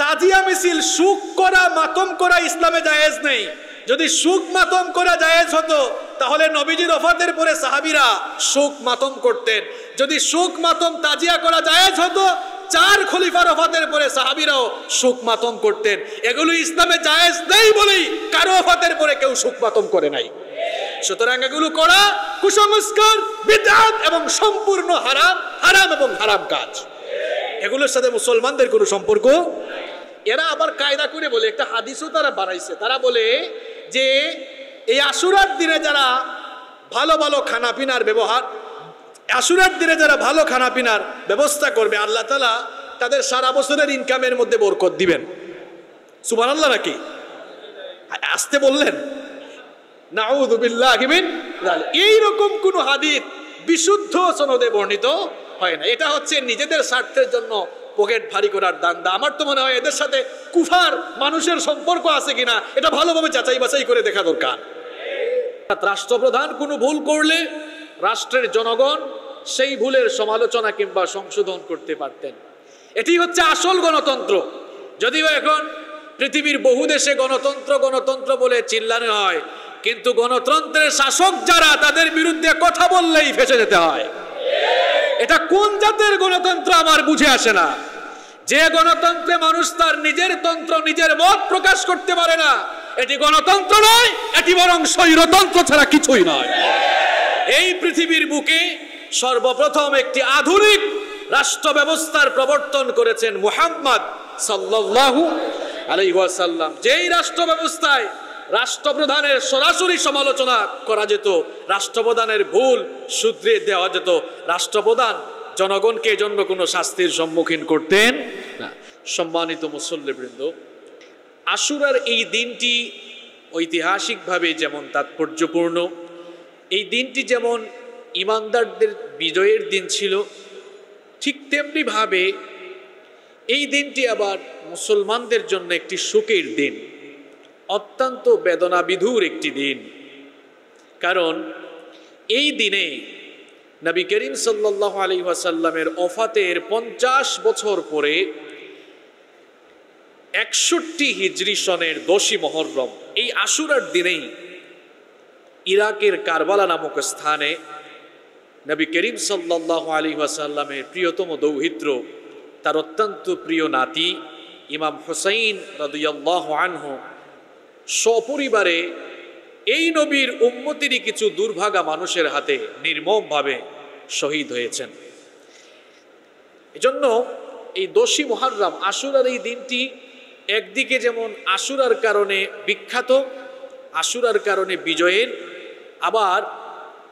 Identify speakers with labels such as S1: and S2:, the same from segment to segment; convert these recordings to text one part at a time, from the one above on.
S1: তাজিয়া মিছিল সুখ করা মাতম করা ইসলামে জায়েজ নেই যদি সুখ মাতম করা জায়েজ হতো তাহলে নবীজির অফাতের পরে সাহাবিরা সুখ মাতম করতেন যদি সুখ মাতম তাজিয়া করা জায়েজ হতো চার খলিফার অফাতের পরে সাহাবিরাও সুখ মাতম করতেন এগুলো ইসলামে জায়েজ নেই বলেই কারো অফাতের পরে কেউ সুখ মাতম করে নাই সুতরাং এগুলো করা কুসংস্কার বিদ্যাত এবং সম্পূর্ণ হারাম হারাম এবং হারাম কাজ এগুলোর সাথে মুসলমানদের কোনো সম্পর্ক এরা আবার কায়দা করে বলে একটা হাদিসও তারা বাড়াইছে তারা বলে যে এই আসুরার দিনে যারা ভালো ভালো খানা পিনার ব্যবহার আশুরার দিনে যারা ভালো খানা পিনার ব্যবস্থা করবে আল্লাহ তালা তাদের সারা বছরের ইনকামের মধ্যে বরকত দিবেন সুবান আল্লাহ নাকি আসতে বললেন এইরকম কোন হাদিস বিশুদ্ধ সনদে বর্ণিত হয় না এটা হচ্ছে নিজেদের স্বার্থের জন্য পকেট ভারী করার দান্দা আমার তো মনে হয় এদের সাথে কুফার মানুষের সম্পর্ক আছে কিনা এটা ভালোভাবে যাচাই বাছাই করে দেখা দরকার রাষ্ট্রপ্রধান কোনো ভুল করলে রাষ্ট্রের জনগণ সেই ভুলের সমালোচনা কিংবা সংশোধন করতে পারতেন এটি হচ্ছে আসল গণতন্ত্র যদিও এখন পৃথিবীর বহু দেশে গণতন্ত্র গণতন্ত্র বলে চিল্লানো হয় কিন্তু গণতন্ত্রের শাসক যারা তাদের বিরুদ্ধে কথা বললেই ফেসে যেতে হয় এটা কোন জাতের গণতন্ত্র আমার বুঝে আসে না যে গণতন্ত্রে মানুষ তার নিজের তন্ত্র নিজের মত প্রকাশ করতে পারে না এটি গণতন্ত্র নয় এটি বরং স্বৈরতন্ত্র ছাড়া কিছুই নয় এই পৃথিবীর বুকে সর্বপ্রথম একটি আধুনিক রাষ্ট্র ব্যবস্থার প্রবর্তন করেছেন মুহাম্মদ সাল্লাল্লাহু আলাইহি ওয়াসাল্লাম যেই রাষ্ট্র ব্যবস্থায় রাষ্ট্রপ্রধানের সরাসরি সমালোচনা করা যেত রাষ্ট্রপ্রধানের ভুল শুধরে দেওয়া যেত রাষ্ট্রপ্রধান জনগণকে জন্য কোনো শাস্তির সম্মুখীন করতেন না সম্মানিত মুসল্লিবৃন্দ আশুরার এই দিনটি ঐতিহাসিকভাবে যেমন তাৎপর্যপূর্ণ এই দিনটি যেমন ইমানদারদের বিজয়ের দিন ছিল ঠিক তেমনিভাবে এই দিনটি আবার মুসলমানদের জন্য একটি সুখের দিন অত্যন্ত বেদনাবিধুর একটি দিন কারণ এই দিনে নবী করিম সাল্লাহ আলী ওয়াসাল্লামের অফাতের পঞ্চাশ বছর পরে একষট্টি হিজরি সনের দোষী মহরম এই আশুরার দিনেই ইরাকের কারবালা নামক স্থানে নবী করিম সাল্লাহ আলী ওয়াসাল্লামের প্রিয়তম দৌহিত্র তার অত্যন্ত প্রিয় নাতি ইমাম হুসাইন রদুয়াল্লাহ আনহু সপরিবারে এই নবীর উন্মতিরই কিছু দুর্ভাগা মানুষের হাতে নির্মমভাবে শহীদ হয়েছেন এজন্য এই দোষী মোহার্রাম আশুরার এই দিনটি একদিকে যেমন আশুরার কারণে বিখ্যাত আশুরার কারণে বিজয়ের আবার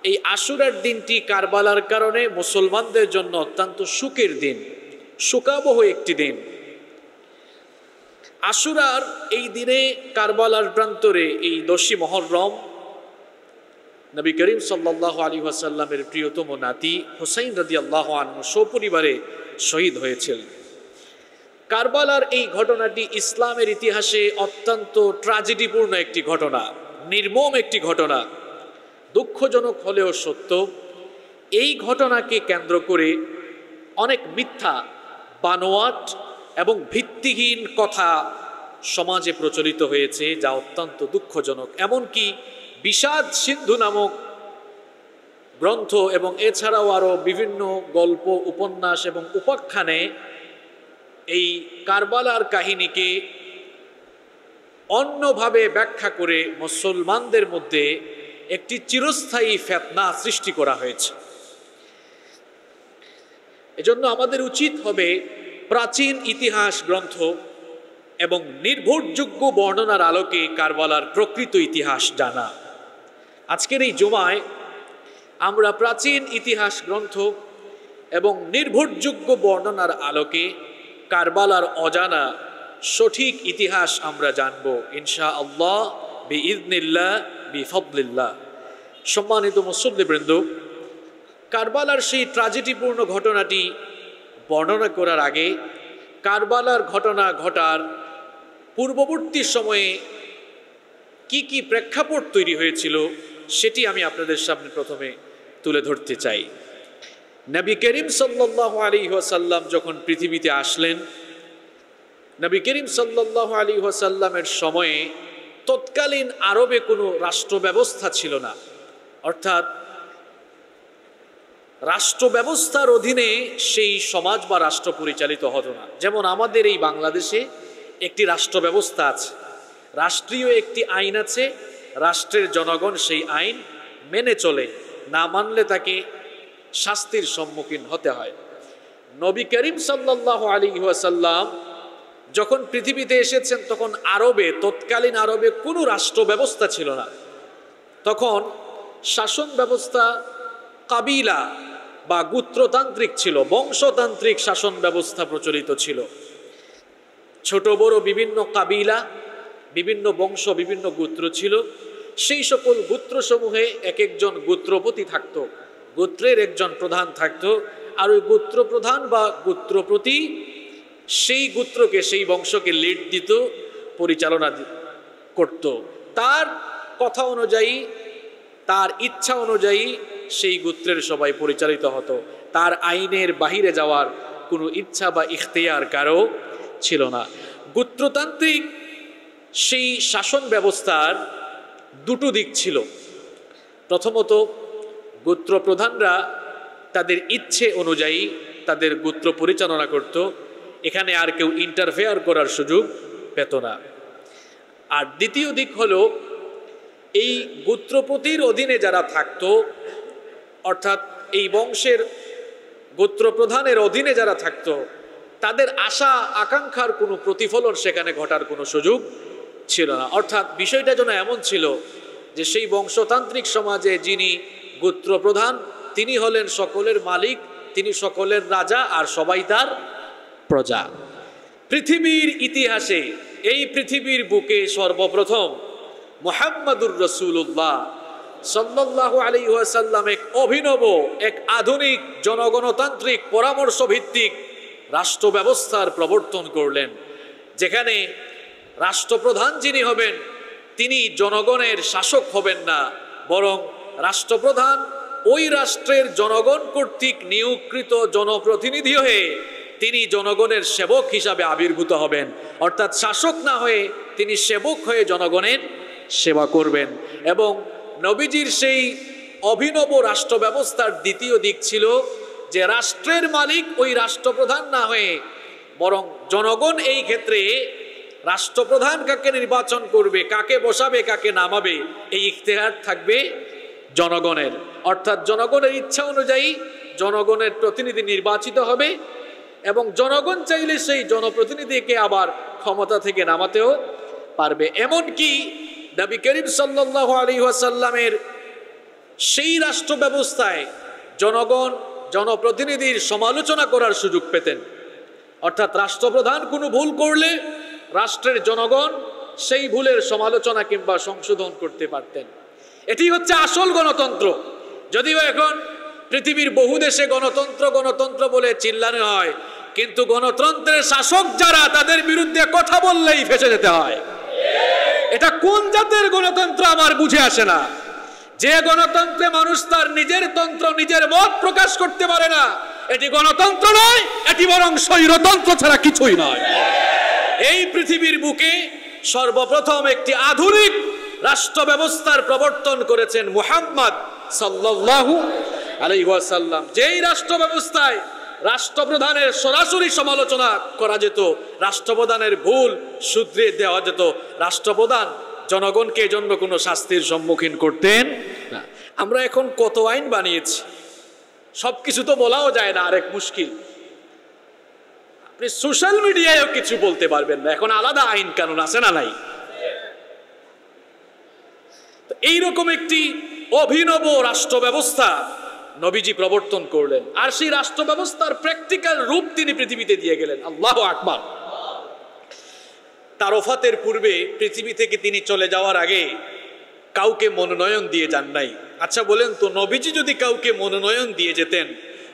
S1: এই আশুরার দিনটি কারবালার কারণে মুসলমানদের জন্য অত্যন্ত সুখের দিন সুকাবহ একটি দিন আশুরার এই দিনে কারবালার প্রান্তরে এই দশী মহরম নবী করিম সাল্লাহ আলী ওয়াসাল্লামের প্রিয়তম নাতি হোসাইন রাজি আল্লাহ আনহু সপরিবারে শহীদ হয়েছিল কারবালার এই ঘটনাটি ইসলামের ইতিহাসে অত্যন্ত ট্রাজেডিপূর্ণ একটি ঘটনা নির্মম একটি ঘটনা দুঃখজনক হলেও সত্য এই ঘটনাকে কেন্দ্র করে অনেক মিথ্যা বানোয়াট এবং ভিত্তিহীন কথা সমাজে প্রচলিত হয়েছে যা অত্যন্ত দুঃখজনক এমনকি বিষাদ সিন্ধু নামক গ্রন্থ এবং এছাড়াও আরও বিভিন্ন গল্প উপন্যাস এবং উপাখ্যানে এই কারবালার কাহিনীকে অন্যভাবে ব্যাখ্যা করে মুসলমানদের মধ্যে একটি চিরস্থায়ী ফেতনা সৃষ্টি করা হয়েছে এজন্য আমাদের উচিত হবে প্রাচীন ইতিহাস গ্রন্থ এবং নির্ভরযোগ্য বর্ণনার আলোকে কারবালার প্রকৃত ইতিহাস জানা আজকের এই জমায় আমরা প্রাচীন ইতিহাস গ্রন্থ এবং নির্ভরযোগ্য বর্ণনার আলোকে কারবালার অজানা সঠিক ইতিহাস আমরা জানব ইনশা আল্লাহ বি ইদনিল্লা বি ফবলিল্লা সম্মানিত মুসল্লিবৃন্দ কারবালার সেই ট্রাজেডিপূর্ণ ঘটনাটি বর্ণনা করার আগে কারবালার ঘটনা ঘটার পূর্ববর্তী সময়ে কি কি প্রেক্ষাপট তৈরি হয়েছিল সেটি আমি আপনাদের সামনে প্রথমে তুলে ধরতে চাই নবী করিম সাল্লাহ আলী ওয়াসাল্লাম যখন পৃথিবীতে আসলেন নবী করিম সাল্লাহ আলী ওয়াসাল্লামের সময়ে তৎকালীন আরবে কোনো রাষ্ট্র ব্যবস্থা ছিল না অর্থাৎ রাষ্ট্র ব্যবস্থার অধীনে সেই সমাজ বা রাষ্ট্র পরিচালিত হতো না যেমন আমাদের এই বাংলাদেশে একটি রাষ্ট্র ব্যবস্থা আছে রাষ্ট্রীয় একটি আইন আছে রাষ্ট্রের জনগণ সেই আইন মেনে চলে না মানলে তাকে শাস্তির সম্মুখীন হতে হয় নবী করিম সাল্লাহ আলী ওয়াসাল্লাম যখন পৃথিবীতে এসেছেন তখন আরবে তৎকালীন আরবে কোনো রাষ্ট্র ব্যবস্থা ছিল না তখন শাসন ব্যবস্থা কাবিলা বা গুত্রতান্ত্রিক ছিল বংশতান্ত্রিক শাসন ব্যবস্থা প্রচলিত ছিল ছোট বড় বিভিন্ন কাবিলা বিভিন্ন বংশ বিভিন্ন গোত্র ছিল সেই সকল গোত্রসমূহে এক একজন গোত্রপতি থাকত গোত্রের একজন প্রধান থাকত আর ওই গোত্র প্রধান বা গোত্রপতি সেই গোত্রকে সেই বংশকে লিড দিত পরিচালনা করত তার কথা অনুযায়ী তার ইচ্ছা অনুযায়ী সেই গোত্রের সবাই পরিচালিত হতো তার আইনের বাহিরে যাওয়ার কোনো ইচ্ছা বা ইখতেয়ার কারো ছিল না গোত্রতান্ত্রিক সেই শাসন ব্যবস্থার দুটো দিক ছিল প্রথমত গোত্র প্রধানরা তাদের ইচ্ছে অনুযায়ী তাদের গোত্র পরিচালনা করত এখানে আর কেউ ইন্টারফেয়ার করার সুযোগ পেত না আর দ্বিতীয় দিক হলো এই গোত্রপতির অধীনে যারা থাকতো অর্থাৎ এই বংশের গোত্রপ্রধানের অধীনে যারা থাকত তাদের আশা আকাঙ্ক্ষার কোনো প্রতিফলন সেখানে ঘটার কোনো সুযোগ ছিল না অর্থাৎ বিষয়টা যেন এমন ছিল যে সেই বংশতান্ত্রিক সমাজে যিনি গোত্রপ্রধান তিনি হলেন সকলের মালিক তিনি সকলের রাজা আর সবাই তার প্রজা পৃথিবীর ইতিহাসে এই পৃথিবীর বুকে সর্বপ্রথম মোহাম্মদুর রসুল্লাহ সাল্লাল্লাহু আলী ওয়াসাল্লাম এক অভিনব এক আধুনিক জনগণতান্ত্রিক পরামর্শ ভিত্তিক রাষ্ট্র ব্যবস্থার প্রবর্তন করলেন যেখানে রাষ্ট্রপ্রধান যিনি হবেন তিনি জনগণের শাসক হবেন না বরং রাষ্ট্রপ্রধান ওই রাষ্ট্রের জনগণ কর্তৃক নিয়োগকৃত জনপ্রতিনিধি হয়ে তিনি জনগণের সেবক হিসাবে আবির্ভূত হবেন অর্থাৎ শাসক না হয়ে তিনি সেবক হয়ে জনগণের সেবা করবেন এবং নবীজির সেই অভিনব রাষ্ট্র ব্যবস্থার দ্বিতীয় দিক ছিল যে রাষ্ট্রের মালিক ওই রাষ্ট্রপ্রধান না হয়ে বরং জনগণ এই ক্ষেত্রে রাষ্ট্রপ্রধান কাকে নির্বাচন করবে কাকে বসাবে কাকে নামাবে এই ইখতেহার থাকবে জনগণের অর্থাৎ জনগণের ইচ্ছা অনুযায়ী জনগণের প্রতিনিধি নির্বাচিত হবে এবং জনগণ চাইলে সেই জনপ্রতিনিধিকে আবার ক্ষমতা থেকে নামাতেও পারবে এমন কি নবী করিম সাল্লাহ আলী ওয়াসাল্লামের সেই রাষ্ট্র ব্যবস্থায় জনগণ জনপ্রতিনিধির সমালোচনা করার সুযোগ পেতেন অর্থাৎ রাষ্ট্রপ্রধান কোনো ভুল করলে রাষ্ট্রের জনগণ সেই ভুলের সমালোচনা কিংবা সংশোধন করতে পারতেন এটি হচ্ছে আসল গণতন্ত্র যদিও এখন পৃথিবীর বহু দেশে গণতন্ত্র গণতন্ত্র বলে চিল্লানো হয় কিন্তু গণতন্ত্রের শাসক যারা তাদের বিরুদ্ধে কথা বললেই ফেসে যেতে হয় এটা কোন জাতের গণতন্ত্র আমার বুঝে আসে না যে গণতন্ত্রে মানুষ তার নিজের তন্ত্র নিজের মত প্রকাশ করতে পারে না এটি গণতন্ত্র নয় এটি বরং স্বৈরতন্ত্র ছাড়া কিছুই নয় এই পৃথিবীর বুকে সর্বপ্রথম একটি আধুনিক রাষ্ট্র ব্যবস্থার প্রবর্তন করেছেন মুহাম্মদ সাল্লাল্লাহু আলাইহি ওয়াসাল্লাম যেই রাষ্ট্র ব্যবস্থায় রাষ্ট্রপ্রধানের সরাসরি সমালোচনা করা যেত রাষ্ট্রপ্রধানের ভুল শুধরে দেওয়া যেত রাষ্ট্রপ্রধান জনগণকে জন্য কোনো শাস্তির সম্মুখীন করতেন না আমরা এখন কত আইন বানিয়েছি সব কিছু তো বলাও যায় না আরেক মুশকিল আপনি সোশ্যাল মিডিয়ায়ও কিছু বলতে পারবেন না এখন আলাদা আইন কানুন আছে না নাই এইরকম একটি অভিনব রাষ্ট্র ব্যবস্থা নবীজি প্রবর্তন করলেন আর সেই রাষ্ট্র ব্যবস্থার প্র্যাকটিক্যাল রূপ তিনি পৃথিবীতে দিয়ে গেলেন আল্লাহ আকবার তার ওফাতের পূর্বে পৃথিবী থেকে তিনি চলে যাওয়ার আগে কাউকে মনোনয়ন দিয়ে যান নাই আচ্ছা বলেন তো নবীজি যদি কাউকে মনোনয়ন দিয়ে যেতেন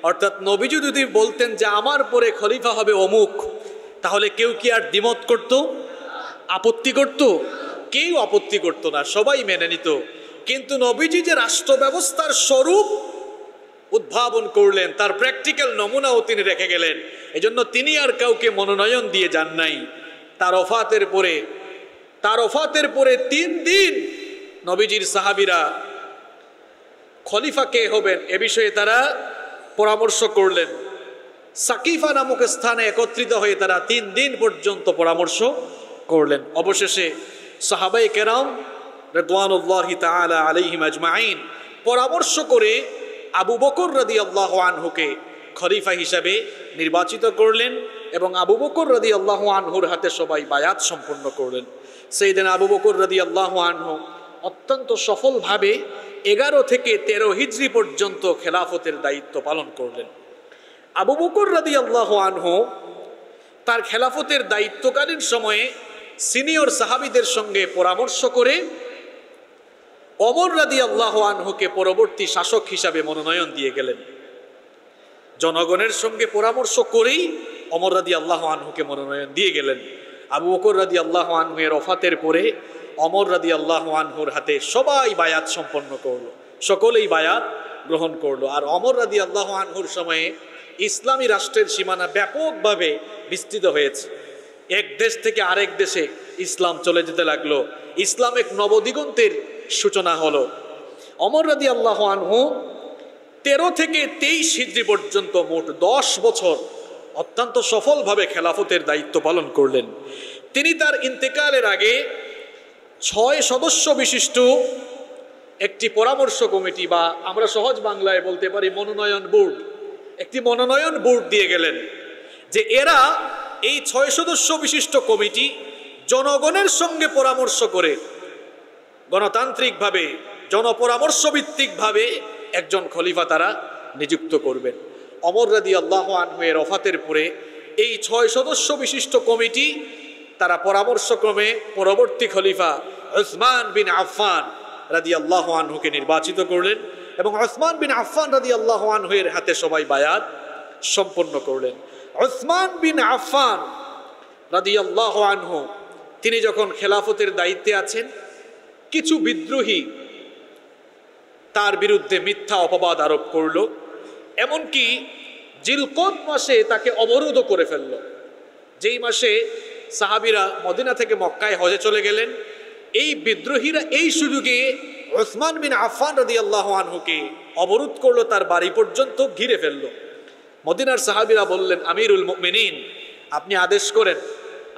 S1: অর্থাৎ নবীজি যদি বলতেন যে আমার পরে খলিফা হবে অমুক তাহলে কেউ কি আর দ্বিমত করত আপত্তি করত কেউ আপত্তি করত না সবাই মেনে নিত কিন্তু নবীজি যে রাষ্ট্র ব্যবস্থার স্বরূপ উদ্ভাবন করলেন তার প্র্যাকটিক্যাল নমুনাও তিনি রেখে গেলেন এজন্য তিনি আর কাউকে মনোনয়ন দিয়ে যান নাই তার অফাতের পরে তার অফাতের পরে তিন দিন নবীজির সাহাবিরা খলিফা কে হবেন এ বিষয়ে তারা পরামর্শ করলেন সাকিফা নামক স্থানে একত্রিত হয়ে তারা তিন দিন পর্যন্ত পরামর্শ করলেন অবশেষে সাহাবাই কেরাম রেদওয়ানুল্লাহ তালা আলহিম আজমাইন পরামর্শ করে আবু বকর রদি আল্লাহ আনহুকে খলিফা হিসাবে নির্বাচিত করলেন এবং আবু বকর রদি আল্লাহ আনহুর হাতে সবাই বায়াত সম্পন্ন করলেন সেই দিন আবু বকর রদি আল্লাহ আনহু অত্যন্ত সফলভাবে এগারো থেকে তেরো হিজড়ি পর্যন্ত খেলাফতের দায়িত্ব পালন করলেন আবু বকর রদি আল্লাহ আনহু তার খেলাফতের দায়িত্বকালীন সময়ে সিনিয়র সাহাবিদের সঙ্গে পরামর্শ করে অমর রাদি আল্লাহ আনহুকে পরবর্তী শাসক হিসাবে মনোনয়ন দিয়ে গেলেন জনগণের সঙ্গে পরামর্শ করেই অমর রাদি আল্লাহ আনহুকে মনোনয়ন দিয়ে গেলেন আবু বকর রাদি আল্লাহ আনহুয়ের অফাতের পরে অমর রাদি আল্লাহ আনহুর হাতে সবাই বায়াত সম্পন্ন করলো সকলেই বায়াত গ্রহণ করলো আর অমর রাদি আল্লাহ আনহুর সময়ে ইসলামী রাষ্ট্রের সীমানা ব্যাপকভাবে বিস্তৃত হয়েছে এক দেশ থেকে আরেক দেশে ইসলাম চলে যেতে লাগলো ইসলাম এক নবদিগন্তের সূচনা হলো অমর রাদি আল্লাহ আনহু তেরো থেকে তেইশ হিজড়ি পর্যন্ত মোট দশ বছর অত্যন্ত সফলভাবে খেলাফতের দায়িত্ব পালন করলেন তিনি তার ইন্তেকালের আগে ছয় সদস্য বিশিষ্ট একটি পরামর্শ কমিটি বা আমরা সহজ বাংলায় বলতে পারি মনোনয়ন বোর্ড একটি মনোনয়ন বোর্ড দিয়ে গেলেন যে এরা এই ছয় সদস্য বিশিষ্ট কমিটি জনগণের সঙ্গে পরামর্শ করে গণতান্ত্রিকভাবে জনপরামর্শভিত্তিকভাবে একজন খলিফা তারা নিযুক্ত করবেন অমর রাদি আল্লাহ আনহুয়ের অফাতের পরে এই ছয় সদস্য বিশিষ্ট কমিটি তারা পরামর্শক্রমে পরবর্তী খলিফা ওসমান বিন আফফান রাদি আল্লাহ আনহুকে নির্বাচিত করলেন এবং ওসমান বিন আফফান রাদি আল্লাহ আনহুয়ের হাতে সবাই বায়াত সম্পন্ন করলেন ওসমান বিন আফফান রাদি আল্লাহ আনহু তিনি যখন খেলাফতের দায়িত্বে আছেন কিছু বিদ্রোহী তার বিরুদ্ধে মিথ্যা অপবাদ আরোপ করল এমনকি জিলকোন মাসে তাকে অবরোধও করে ফেলল যেই মাসে সাহাবিরা মদিনা থেকে মক্কায় হজে চলে গেলেন এই বিদ্রোহীরা এই সুযোগে ওসমান বিন আফান রদি আল্লাহ আনহুকে অবরোধ করলো তার বাড়ি পর্যন্ত ঘিরে ফেলল মদিনার সাহাবিরা বললেন আমিরুল মেনিন আপনি আদেশ করেন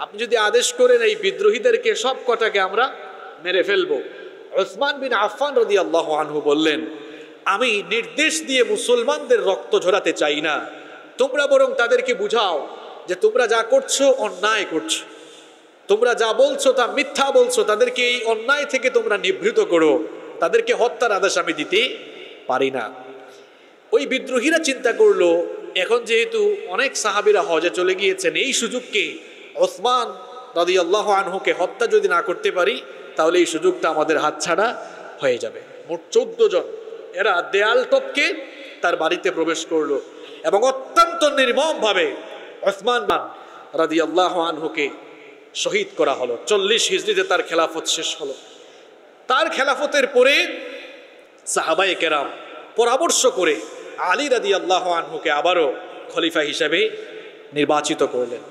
S1: আপনি যদি আদেশ করেন এই বিদ্রোহীদেরকে সব কটাকে আমরা মেরে ফেলবো ওসমান বিন আফান রদি আল্লাহ আনহু বললেন আমি নির্দেশ দিয়ে মুসলমানদের রক্ত ঝরাতে চাই না তোমরা বরং তাদেরকে বুঝাও যে তোমরা যা করছো অন্যায় করছো তোমরা যা বলছো তা মিথ্যা বলছো তাদেরকে এই অন্যায় থেকে তোমরা নিভৃত করো তাদেরকে হত্যার আদেশ আমি দিতে পারি না ওই বিদ্রোহীরা চিন্তা করলো এখন যেহেতু অনেক সাহাবিরা হজে চলে গিয়েছেন এই সুযোগকে ওসমান দাদি আল্লাহ আনহুকে হত্যা যদি না করতে পারি তাহলে এই সুযোগটা আমাদের হাতছাড়া হয়ে যাবে মোট চোদ্দ জন এরা দেয়াল টপকে তার বাড়িতে প্রবেশ করলো এবং অত্যন্ত নির্মমভাবে ওসমান মান রাদি আল্লাহ আনহুকে শহীদ করা হলো চল্লিশ হিজড়িতে তার খেলাফত শেষ হলো তার খেলাফতের পরে সাহাবায়ে কেরাম পরামর্শ করে আলী রাদি আল্লাহ আনহুকে আবারও খলিফা হিসাবে নির্বাচিত করলেন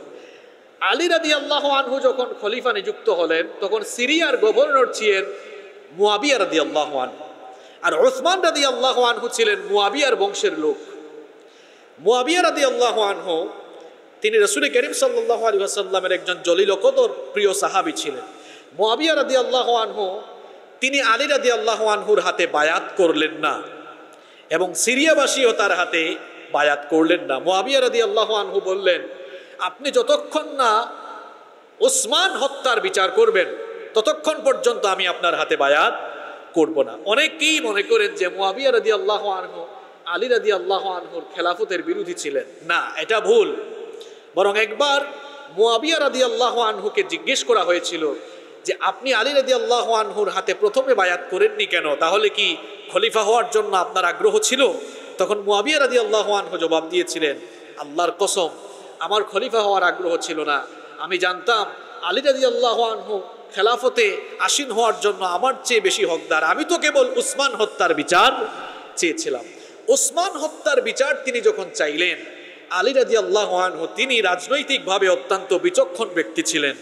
S1: আলী রাদি আল্লাহ আনহু যখন খলিফা নিযুক্ত হলেন তখন সিরিয়ার গভর্নর ছিলেন মুয়াবিয়া রাদি আল্লাহ আনহু আর ওসমান রাদি আল্লাহ আনহু ছিলেন মুয়াবিয়ার বংশের লোক মুয়াবিয়া রাদি আল্লাহ আনহু তিনি রসুল করিম সাল্লাহ আলী আসাল্লামের একজন জলিলকতর প্রিয় সাহাবি ছিলেন মুয়াবিয়া রাদি আল্লাহ আনহু তিনি আলী রাদি আল্লাহ আনহুর হাতে বায়াত করলেন না এবং সিরিয়াবাসীও তার হাতে বায়াত করলেন না মুয়াবিয়া রাদি আল্লাহ আনহু বললেন আপনি যতক্ষণ না ওসমান হত্যার বিচার করবেন ততক্ষণ পর্যন্ত আমি আপনার হাতে বায়াত করব না অনেকেই মনে করেন যে মোয়াবিয়া রাজি আল্লাহ আনহ আলী রাজি আল্লাহ আনহুর খেলাফতের বিরোধী ছিলেন না এটা ভুল বরং একবার মোয়াবিয়া রাজি আল্লাহ আনহুকে জিজ্ঞেস করা হয়েছিল যে আপনি আলী রাজি আল্লাহ আনহুর হাতে প্রথমে বায়াত করেননি কেন তাহলে কি খলিফা হওয়ার জন্য আপনার আগ্রহ ছিল তখন মোয়াবিয়া রাজি আল্লাহ আনহু জবাব দিয়েছিলেন আল্লাহর কসম আমার খলিফা হওয়ার আগ্রহ ছিল না আমি জানতাম আলী রাজি আল্লাহ আনহু খেলাফতে আসীন হওয়ার জন্য আমার চেয়ে বেশি হকদার আমি তো কেবল উসমান হত্যার বিচার চেয়েছিলাম উসমান হত্যার বিচার তিনি যখন চাইলেন আলী রাজি আল্লাহ আনহু তিনি রাজনৈতিকভাবে অত্যন্ত বিচক্ষণ ব্যক্তি ছিলেন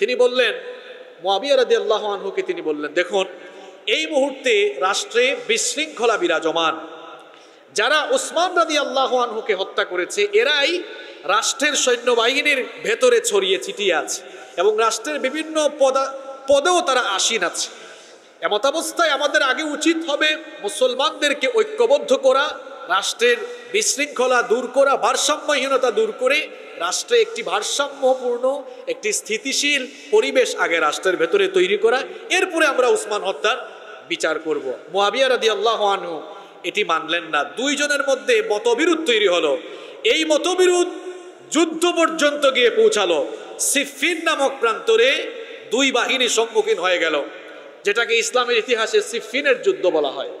S1: তিনি বললেন মোয়াবিয়া রাজি আল্লাহ আনহুকে তিনি বললেন দেখুন এই মুহূর্তে রাষ্ট্রে বিশৃঙ্খলা বিরাজমান যারা ওসমান রাজি আল্লাহ আনহুকে হত্যা করেছে এরাই রাষ্ট্রের সৈন্যবাহিনীর ভেতরে ছড়িয়ে ছিটিয়ে আছে এবং রাষ্ট্রের বিভিন্ন পদা পদেও তারা আসীন আছে এমতাবস্থায় আমাদের আগে উচিত হবে মুসলমানদেরকে ঐক্যবদ্ধ করা রাষ্ট্রের বিশৃঙ্খলা দূর করা ভারসাম্যহীনতা দূর করে রাষ্ট্রে একটি ভারসাম্যপূর্ণ একটি স্থিতিশীল পরিবেশ আগে রাষ্ট্রের ভেতরে তৈরি করা এরপরে আমরা উসমান হত্যার বিচার করবো মোয়াবিয়া রাদি আল্লাহ আনহু এটি মানলেন না দুইজনের মধ্যে মতবিরোধ তৈরি হলো এই মতবিরোধ যুদ্ধ পর্যন্ত গিয়ে পৌঁছালো সিফিন নামক প্রান্তরে দুই বাহিনী সম্মুখীন হয়ে গেল যেটাকে ইসলামের ইতিহাসে সিফিনের যুদ্ধ বলা হয়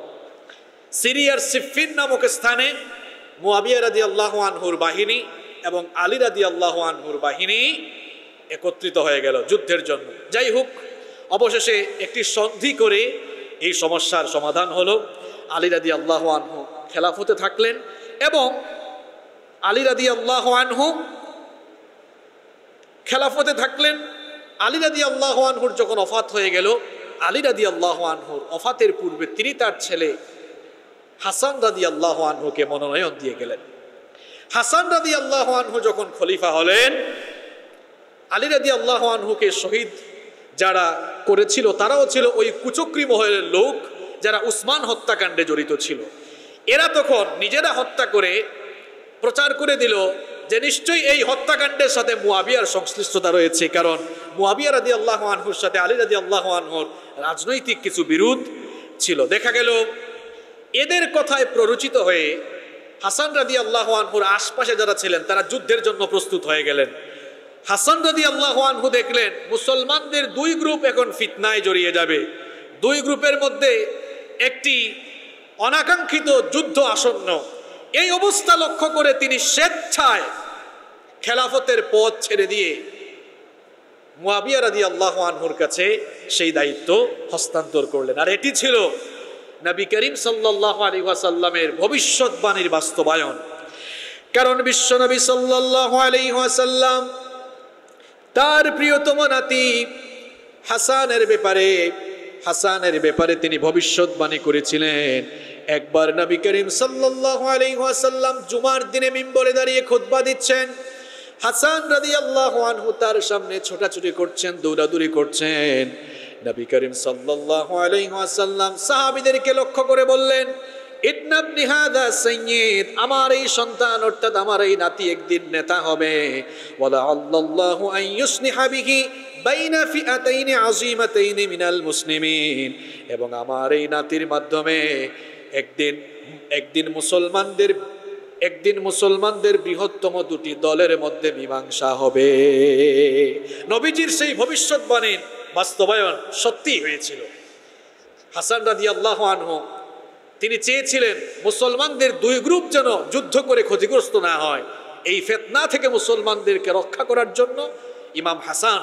S1: সিরিয়ার সিফিন নামক স্থানে মুয়াবিয়া রাদি আল্লাহ আনহুর বাহিনী এবং আলী রাদি আল্লাহ আনহুর বাহিনী একত্রিত হয়ে গেল যুদ্ধের জন্য যাই হোক অবশেষে একটি সন্ধি করে এই সমস্যার সমাধান হলো আলী রাদি আল্লাহ আনহু খেলাফতে থাকলেন এবং আলী রাদি আল্লাহ আনহু খেলাফতে থাকলেন আলী রাদি আল্লাহ আনহুর যখন অফাত হয়ে গেল আলী রাদি আল্লাহ আনহুর অফাতের পূর্বে তিনি তার ছেলে হাসান রাদি আল্লাহ আনহুকে মনোনয়ন দিয়ে গেলেন হাসান রাদি আল্লাহ আনহু যখন খলিফা হলেন আলী রাদি আল্লাহ আনহুকে শহীদ যারা করেছিল তারাও ছিল ওই কুচক্রী মহলের লোক যারা উসমান হত্যাকাণ্ডে জড়িত ছিল এরা তখন নিজেরা হত্যা করে প্রচার করে দিল যে নিশ্চয়ই এই হত্যাকাণ্ডের সাথে মুয়াবিয়ার সংশ্লিষ্টতা রয়েছে কারণ মুয়াবিয়া রাজি আল্লাহ আনহুর সাথে আলী রাজি আল্লাহ আনহুর রাজনৈতিক কিছু বিরোধ ছিল দেখা গেল এদের কথায় প্ররোচিত হয়ে হাসান রাজি আল্লাহ আনহুর আশপাশে যারা ছিলেন তারা যুদ্ধের জন্য প্রস্তুত হয়ে গেলেন হাসান রাজি আল্লাহ আনহু দেখলেন মুসলমানদের দুই গ্রুপ এখন ফিতনায় জড়িয়ে যাবে দুই গ্রুপের মধ্যে একটি অনাকাঙ্ক্ষিত যুদ্ধ আসন্ন এই অবস্থা লক্ষ্য করে তিনি স্বেচ্ছায় খেলাফতের পথ ছেড়ে দিয়ে মুয়াবিয়া রাজি আল্লাহ আনহুর কাছে সেই দায়িত্ব হস্তান্তর করলেন আর এটি ছিল নবী করিম সাল্লাহ আলী ওয়াসাল্লামের ভবিষ্যৎবাণীর বাস্তবায়ন কারণ বিশ্ব নবী সাল্লাহ আলী ওয়াসাল্লাম তার প্রিয়তম নাতি হাসানের ব্যাপারে হাসানের ব্যাপারে তিনি ভবিষ্যৎবাণী করেছিলেন একবার নবী করিম সাল্লাসাল্লাম জুমার দিনে মিম্বরে দাঁড়িয়ে খুতবা দিচ্ছেন হাসান রাজি আল্লাহ তার সামনে ছোটাছুটি করছেন দৌড়াদৌড়ি করছেন নবী করিম সাল্লাসাল্লাম সাহাবিদেরকে লক্ষ্য করে বললেন আমার এই সন্তান অর্থাৎ আমার এই নাতি একদিন নেতা হবে বলা বাইনা ফিআতাইনি আজিমাতাইনি মিনাল মুসলিমিন এবং আমার এই নাতির মাধ্যমে একদিন একদিন মুসলমানদের একদিন মুসলমানদের বৃহত্তম দুটি দলের মধ্যে মীমাংসা হবে নবীজির সেই ভবিষ্যৎবাণীর বাস্তবায়ন সত্যি হয়েছিল হাসান রাজি আল্লাহ আনহু তিনি চেয়েছিলেন মুসলমানদের দুই গ্রুপ যেন যুদ্ধ করে ক্ষতিগ্রস্ত না হয় এই ফেতনা থেকে মুসলমানদেরকে রক্ষা করার জন্য ইমাম হাসান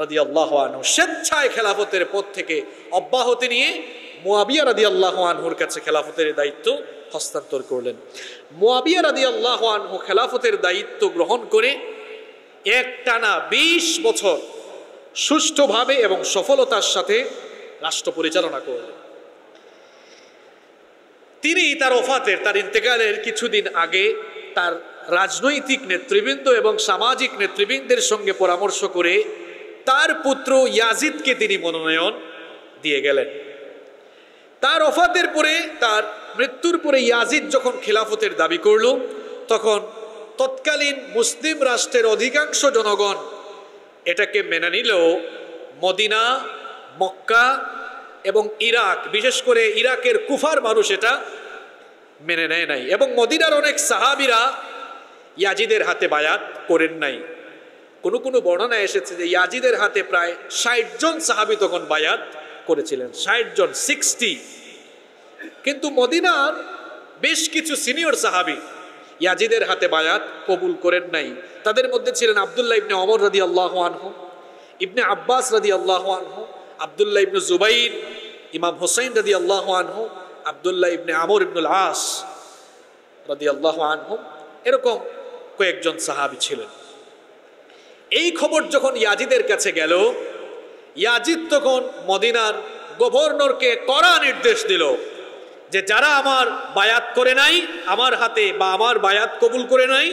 S1: রাদি আল্লাহ আনহু স্বেচ্ছায় খেলাফতের পদ থেকে অব্যাহতি নিয়ে মোয়াবিয়া রাদি আল্লাহ আনহুর কাছে খেলাফতের দায়িত্ব হস্তান্তর করলেন মোয়াবিয়া রাদি আল্লাহ আনহু খেলাফতের দায়িত্ব গ্রহণ করে এক টানা বিশ বছর সুষ্ঠুভাবে এবং সফলতার সাথে রাষ্ট্র পরিচালনা করলেন তিনি তার ওফাতের তার ইন্তেকালের কিছুদিন আগে তার রাজনৈতিক নেতৃবৃন্দ এবং সামাজিক নেতৃবৃন্দের সঙ্গে পরামর্শ করে তার পুত্র ইয়াজিদকে তিনি মনোনয়ন দিয়ে গেলেন তার অফাতের পরে তার মৃত্যুর পরে ইয়াজিদ যখন খেলাফতের দাবি করল তখন তৎকালীন মুসলিম রাষ্ট্রের অধিকাংশ জনগণ এটাকে মেনে নিলেও মদিনা মক্কা এবং ইরাক বিশেষ করে ইরাকের কুফার মানুষ এটা মেনে নেয় নাই এবং মদিনার অনেক সাহাবিরা ইয়াজিদের হাতে বায়াত করেন নাই কোনো কোনো বর্ণনা এসেছে যে ইয়াজিদের হাতে প্রায় ষাট জন সাহাবি তখন বায়াত করেছিলেন ষাট জন সিক্সটি কিন্তু মদিনার বেশ কিছু সিনিয়র সাহাবি ইয়াজিদের হাতে বায়াত কবুল করেন নাই তাদের মধ্যে ছিলেন আবদুল্লাহ ইবনে অমর রদি আল্লাহ আনহু ইবনে আব্বাস রদি আল্লাহ আনহু আবদুল্লাহ ইবনে জুবাইর ইমাম হুসাইন রদি আল্লাহ আনহু আবদুল্লাহ ইবনে আমর ইবনুল আস রদি আল্লাহ আনহু এরকম কয়েকজন সাহাবি ছিলেন এই খবর যখন ইয়াজিদের কাছে গেল ইয়াজিদ তখন মদিনার গভর্নরকে কড়া নির্দেশ দিল যে যারা আমার বায়াত করে নাই আমার হাতে বা আমার বায়াত কবুল করে নাই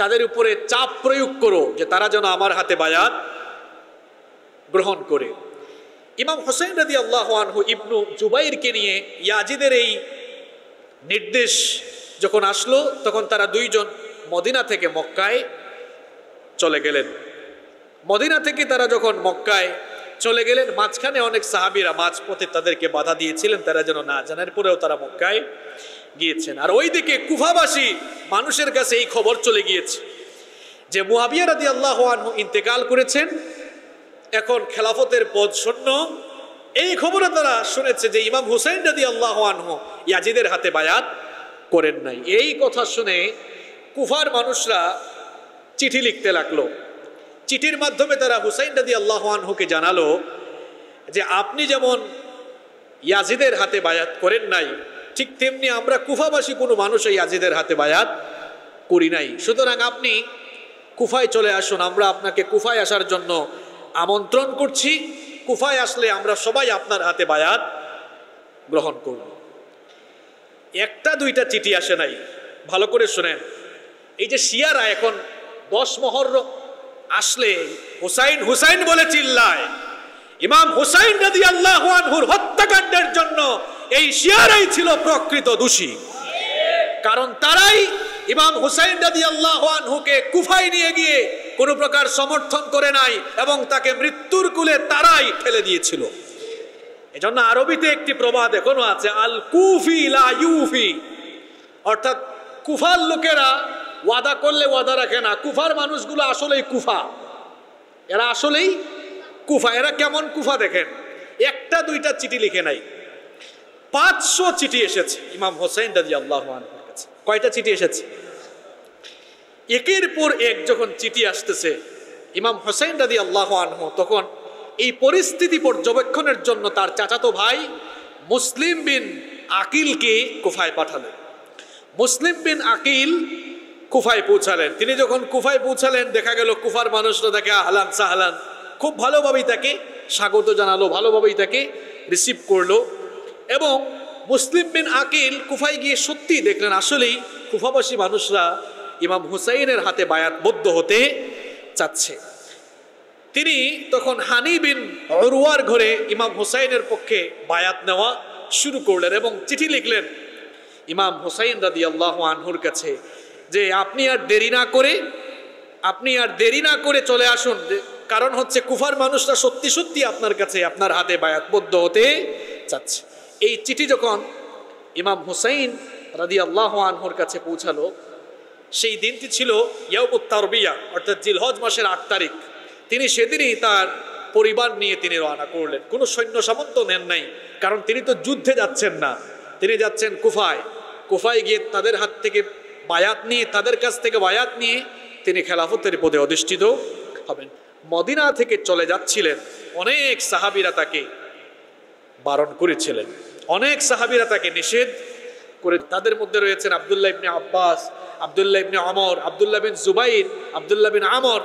S1: তাদের উপরে চাপ প্রয়োগ করো যে তারা যেন আমার হাতে বায়াত গ্রহণ করে ইমাম হোসেন রাজি আল্লাহ ইবনু জুবাইরকে নিয়ে ইয়াজিদের এই নির্দেশ যখন আসলো তখন তারা দুইজন মদিনা থেকে মক্কায় চলে গেলেন মদিনা থেকে তারা যখন মক্কায় চলে গেলেন মাঝখানে অনেক সাহাবিরা মাঝপথে তাদেরকে বাধা দিয়েছিলেন তারা যেন না জানার পরেও তারা মক্কায় গিয়েছেন আর ওইদিকে কুফাবাসী মানুষের কাছে এই খবর চলে গিয়েছে যে মুহাবিয়া রাদি আল্লাহ ইন্তেকাল করেছেন এখন খেলাফতের পদ শূন্য এই খবরে তারা শুনেছে যে ইমাম হুসাইন রাদি আল্লাহ আনহু ইয়াজিদের হাতে বায়াত করেন নাই এই কথা শুনে কুফার মানুষরা চিঠি লিখতে লাগলো চিঠির মাধ্যমে তারা হুসাইন রাদি আল্লাহ আনহুকে জানালো যে আপনি যেমন ইয়াজিদের হাতে বায়াত করেন নাই ঠিক তেমনি আমরা কুফাবাসী কোনো মানুষ এই ইয়াজিদের হাতে বায়াত করি নাই সুতরাং আপনি কুফায় চলে আসুন আমরা আপনাকে কুফায় আসার জন্য আমন্ত্রণ করছি কুফায় আসলে আমরা সবাই আপনার হাতে বায়াত গ্রহণ করব একটা দুইটা চিঠি আসে নাই ভালো করে শোনেন এই যে শিয়ারা এখন দশ আসলে হুসাইন হুসাইন বলে চিল্লায় ইমাম হুসাইন রাজি আল্লাহ আনহুর হত্যাকাণ্ডের জন্য এই শিয়ারাই ছিল প্রকৃত দোষী কারণ তারাই ইমাম হুসাইন রাজি আল্লাহ আনহুকে কুফাই নিয়ে গিয়ে কোনো প্রকার সমর্থন করে নাই এবং তাকে মৃত্যুর কুলে তারাই ঠেলে দিয়েছিল এজন্য আরবিতে একটি প্রবাদ এখনো আছে আল কুফি লা ইউফি অর্থাৎ কুফার লোকেরা ওয়াদা করলে ওয়াদা রাখে না কুফার মানুষগুলো আসলেই কুফা এরা আসলেই কুফা এরা কেমন কুফা দেখেন একটা দুইটা চিঠি লিখে নাই পাঁচশো চিঠি এসেছে ইমাম হোসেন রাজি আল্লাহ কাছে কয়টা চিঠি এসেছে একের পর এক যখন চিঠি আসতেছে ইমাম হোসেন রাজি আল্লাহ আনহু তখন এই পরিস্থিতি পর্যবেক্ষণের জন্য তার চাচাতো ভাই মুসলিম বিন আকিলকে কুফায় পাঠালেন মুসলিম বিন আকিল কুফায় পৌঁছালেন তিনি যখন কুফায় পৌঁছালেন দেখা গেল কুফার মানুষরা তাকে আহলান সাহালান খুব ভালোভাবেই তাকে স্বাগত জানালো ভালোভাবেই তাকে রিসিভ করলো এবং মুসলিম বিন আকিল কুফায় গিয়ে সত্যি দেখলেন আসলেই কুফাবাসী মানুষরা ইমাম হুসাইনের হাতে বায়াতবদ্ধ হতে চাচ্ছে তিনি তখন হানি বিন অরুয়ার ঘরে ইমাম হুসাইনের পক্ষে বায়াত নেওয়া শুরু করলেন এবং চিঠি লিখলেন ইমাম হুসাইন রাদি আল্লাহ আনহুর কাছে যে আপনি আর দেরি না করে আপনি আর দেরি না করে চলে আসুন কারণ হচ্ছে কুফার মানুষরা সত্যি সত্যি আপনার কাছে আপনার হাতে বায়াতবদ্ধ হতে চাচ্ছে এই চিঠি যখন ইমাম হুসাইন রাদি আল্লাহ আনহর কাছে পৌঁছালো সেই দিনটি ছিল ইয়াবুত্তারবিয়া অর্থাৎ জিলহজ মাসের আট তারিখ তিনি সেদিনই তার পরিবার নিয়ে তিনি রওনা করলেন কোনো সৈন্য সামন্ত নেন নাই কারণ তিনি তো যুদ্ধে যাচ্ছেন না তিনি যাচ্ছেন কুফায় কুফায় গিয়ে তাদের হাত থেকে বায়াত নিয়ে তাদের কাছ থেকে বায়াত নিয়ে তিনি খেলাফতের পদে অধিষ্ঠিত হবেন মদিনা থেকে চলে যাচ্ছিলেন অনেক সাহাবিরা তাকে বারণ করেছিলেন অনেক সাহাবিরা তাকে নিষেধ করে তাদের মধ্যে রয়েছেন আবদুল্লাহ ইবনে আব্বাস আবদুল্লাহ ইবনে আমর আবদুল্লাহ বিন জুবাইর আবদুল্লাহ বিন আমর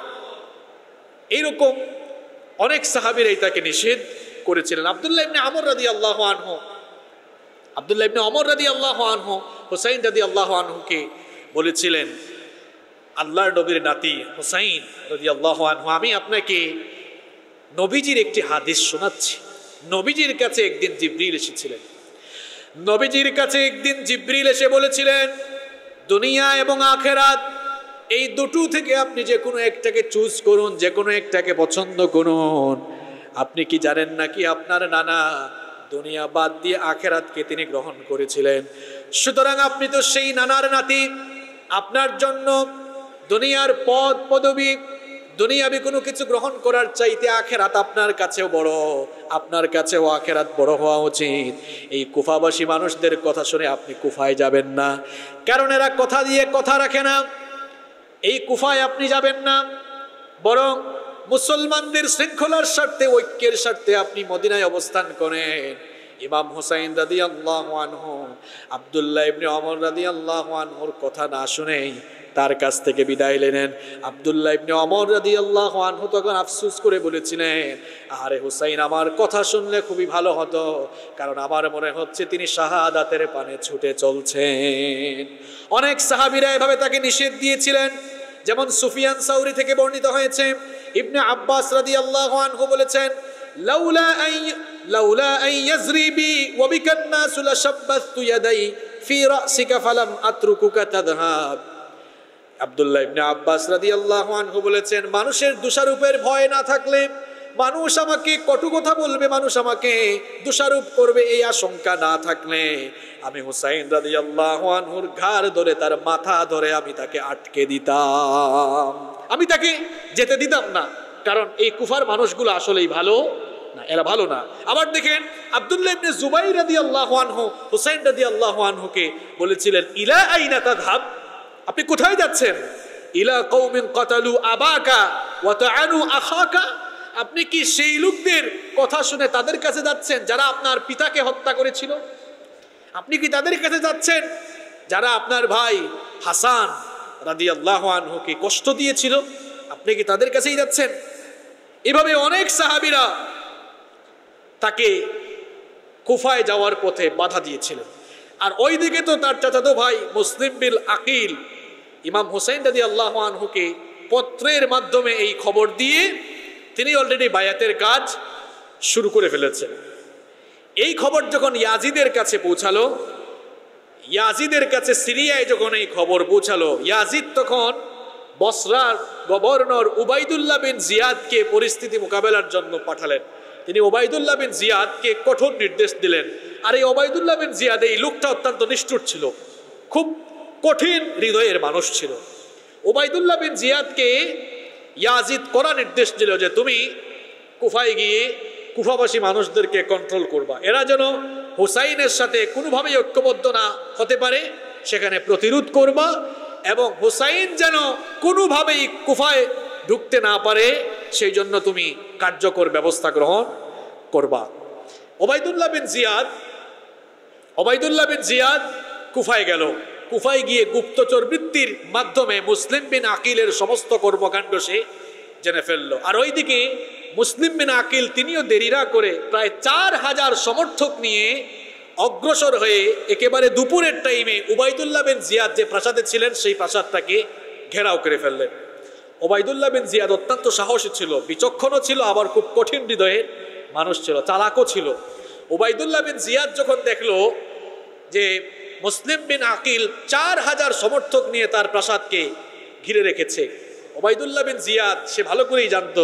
S1: এইরকম অনেক সাহাবিরাই তাকে নিষেধ করেছিলেন আবদুল্লাহ ইবনে আমর রাদি আল্লাহ আনহ আবদুল্লাহ ইবনে অমর রাদি আল্লাহ আনহ হোসাইন রাদি আল্লাহ আনহুকে বলেছিলেন আল্লাহর নবীর নাতি হুসাইন রবি আল্লাহ আনহু আমি আপনাকে নবীজির একটি হাদিস শোনাচ্ছি নবীজির কাছে একদিন জিব্রিল এসেছিলেন নবীজির কাছে একদিন জিব্রিল এসে বলেছিলেন দুনিয়া এবং আখেরাত এই দুটো থেকে আপনি যে কোনো একটাকে চুজ করুন যে কোনো একটাকে পছন্দ করুন আপনি কি জানেন নাকি আপনার নানা দুনিয়া বাদ দিয়ে আখেরাতকে তিনি গ্রহণ করেছিলেন সুতরাং আপনি তো সেই নানার নাতি আপনার জন্য দুনিয়ার পদ পদবী দুনিয়াবি কোনো কিছু গ্রহণ করার চাইতে আখেরাত আপনার কাছেও বড় আপনার কাছেও আখেরাত বড় হওয়া উচিত এই কুফাবাসী মানুষদের কথা শুনে আপনি কুফায় যাবেন না কারণ এরা কথা দিয়ে কথা রাখে না এই কুফায় আপনি যাবেন না বরং মুসলমানদের শৃঙ্খলার স্বার্থে ঐক্যের স্বার্থে আপনি মদিনায় অবস্থান করেন ইমাম হুসাইন রাদি আল্লাহ আনহু আবদুল্লাহ ইবনে অমর রাদি আল্লাহ আনহুর কথা না শুনেই তার কাছ থেকে বিদায় লেনেন আবদুল্লাহ ইবনে অমর রাদি আল্লাহ আনহু তখন আফসুস করে বলেছিলেন আরে হুসাইন আমার কথা শুনলে খুবই ভালো হতো কারণ আমার মনে হচ্ছে তিনি শাহাদাতের পানে ছুটে চলছেন অনেক সাহাবিরা এভাবে তাকে নিষেধ দিয়েছিলেন যেমন সুফিয়ান সাউরি থেকে বর্ণিত হয়েছে ইবনে আব্বাস রাদি আল্লাহ আনহু বলেছেন লাউলা লাউলা আই ইয়াজরিবি ওয়া বিকান নাসু লাশাব্বাতু ইয়াদাই ফি রাসিকা ফালাম আতরুকুকা তাদহাব আব্দুল্লাহ ইবনে আব্বাস রাদিয়াল্লাহু আনহু বলেছেন মানুষের দোষারূপের ভয় না থাকলে মানুষ আমাকে কটু কথা বলবে মানুষ আমাকে দোষারোপ করবে এই আশঙ্কা না থাকলে আমি হুসাইন রাজি আল্লাহর ঘাড় ধরে তার মাথা ধরে আমি তাকে আটকে দিতাম আমি তাকে যেতে দিতাম না কারণ এই কুফার মানুষগুলো আসলেই ভালো না এরা ভালো না আবার দেখেন আবদুল্লাহ ইবনে জুবাই রাদি আল্লাহ আনহু হুসাইন রাদি আনহুকে বলেছিলেন ইলা আইনা তাধাব আপনি কোথায় যাচ্ছেন ইলা কৌমিন কতালু আবাকা ওয়াতানু আখাকা আপনি কি সেই লোকদের কথা শুনে তাদের কাছে যাচ্ছেন যারা আপনার পিতাকে হত্যা করেছিল আপনি কি তাদের কাছে যাচ্ছেন যারা আপনার ভাই হাসান রাদি আল্লাহ আনহুকে কষ্ট দিয়েছিল আপনি কি তাদের কাছেই যাচ্ছেন এভাবে অনেক সাহাবিরা তাকে কুফায় যাওয়ার পথে বাধা দিয়েছিলেন আর ওই দিকে তো তার চাচাতো ভাই মুসলিম বিল আকিল ইমাম হুসাইন দাদি আল্লাহ আনহুকে পত্রের মাধ্যমে এই খবর দিয়ে তিনি অলরেডি বায়াতের কাজ শুরু করে ফেলেছেন এই খবর যখন ইয়াজিদের কাছে পৌঁছালো ইয়াজিদের কাছে সিরিয়ায় যখন এই খবর পৌঁছালো ইয়াজিদ তখন বসরার গভর্নর উবাইদুল্লাহ বিন জিয়াদকে পরিস্থিতি মোকাবেলার জন্য পাঠালেন তিনি ওবায়দুল্লাহ বিন জিয়াদকে কঠোর নির্দেশ দিলেন আর এই ওবায়দুল্লাহ বিন জিয়াদ এই লোকটা অত্যন্ত নিষ্ঠুর ছিল খুব কঠিন হৃদয়ের মানুষ ছিল ওবায়দুল্লাহ বিন জিয়াদকে ইয়াজিদ করা নির্দেশ দিল যে তুমি কুফায় গিয়ে কুফাবাসী মানুষদেরকে কন্ট্রোল করবা এরা যেন হুসাইনের সাথে কোনোভাবেই ঐক্যবদ্ধ না হতে পারে সেখানে প্রতিরোধ করবা এবং হুসাইন যেন কোনোভাবেই কুফায় ঢুকতে না পারে সেই জন্য তুমি কার্যকর ব্যবস্থা গ্রহণ করবা ওবায়দুল্লাহ বিন জিয়াদ ওবায়দুল্লাহ বিন জিয়াদ কুফায় গেল কুফায় গিয়ে গুপ্তচর বৃত্তির মাধ্যমে মুসলিম বিন আকিলের সমস্ত কর্মকাণ্ড সে জেনে ফেলল আর ওইদিকে মুসলিম বিন আকিল তিনিও দেরিরা করে প্রায় চার হাজার সমর্থক নিয়ে অগ্রসর হয়ে একেবারে দুপুরের টাইমে উবায়দুল্লাহ বিন জিয়াদ যে প্রাসাদে ছিলেন সেই প্রাসাদটাকে ঘেরাও করে ফেললেন ওবায়দুল্লাহ বিন জিয়াদ অত্যন্ত সাহসী ছিল বিচক্ষণও ছিল আবার খুব কঠিন হৃদয়ের মানুষ ছিল চালাকও ছিল ওবায়দুল্লাহ বিন জিয়াদ যখন দেখল যে মুসলিম বিন আকিল চার হাজার সমর্থক নিয়ে তার প্রাসাদকে ঘিরে রেখেছে ওবায়দুল্লাহ বিন জিয়াদ সে ভালো করেই জানতো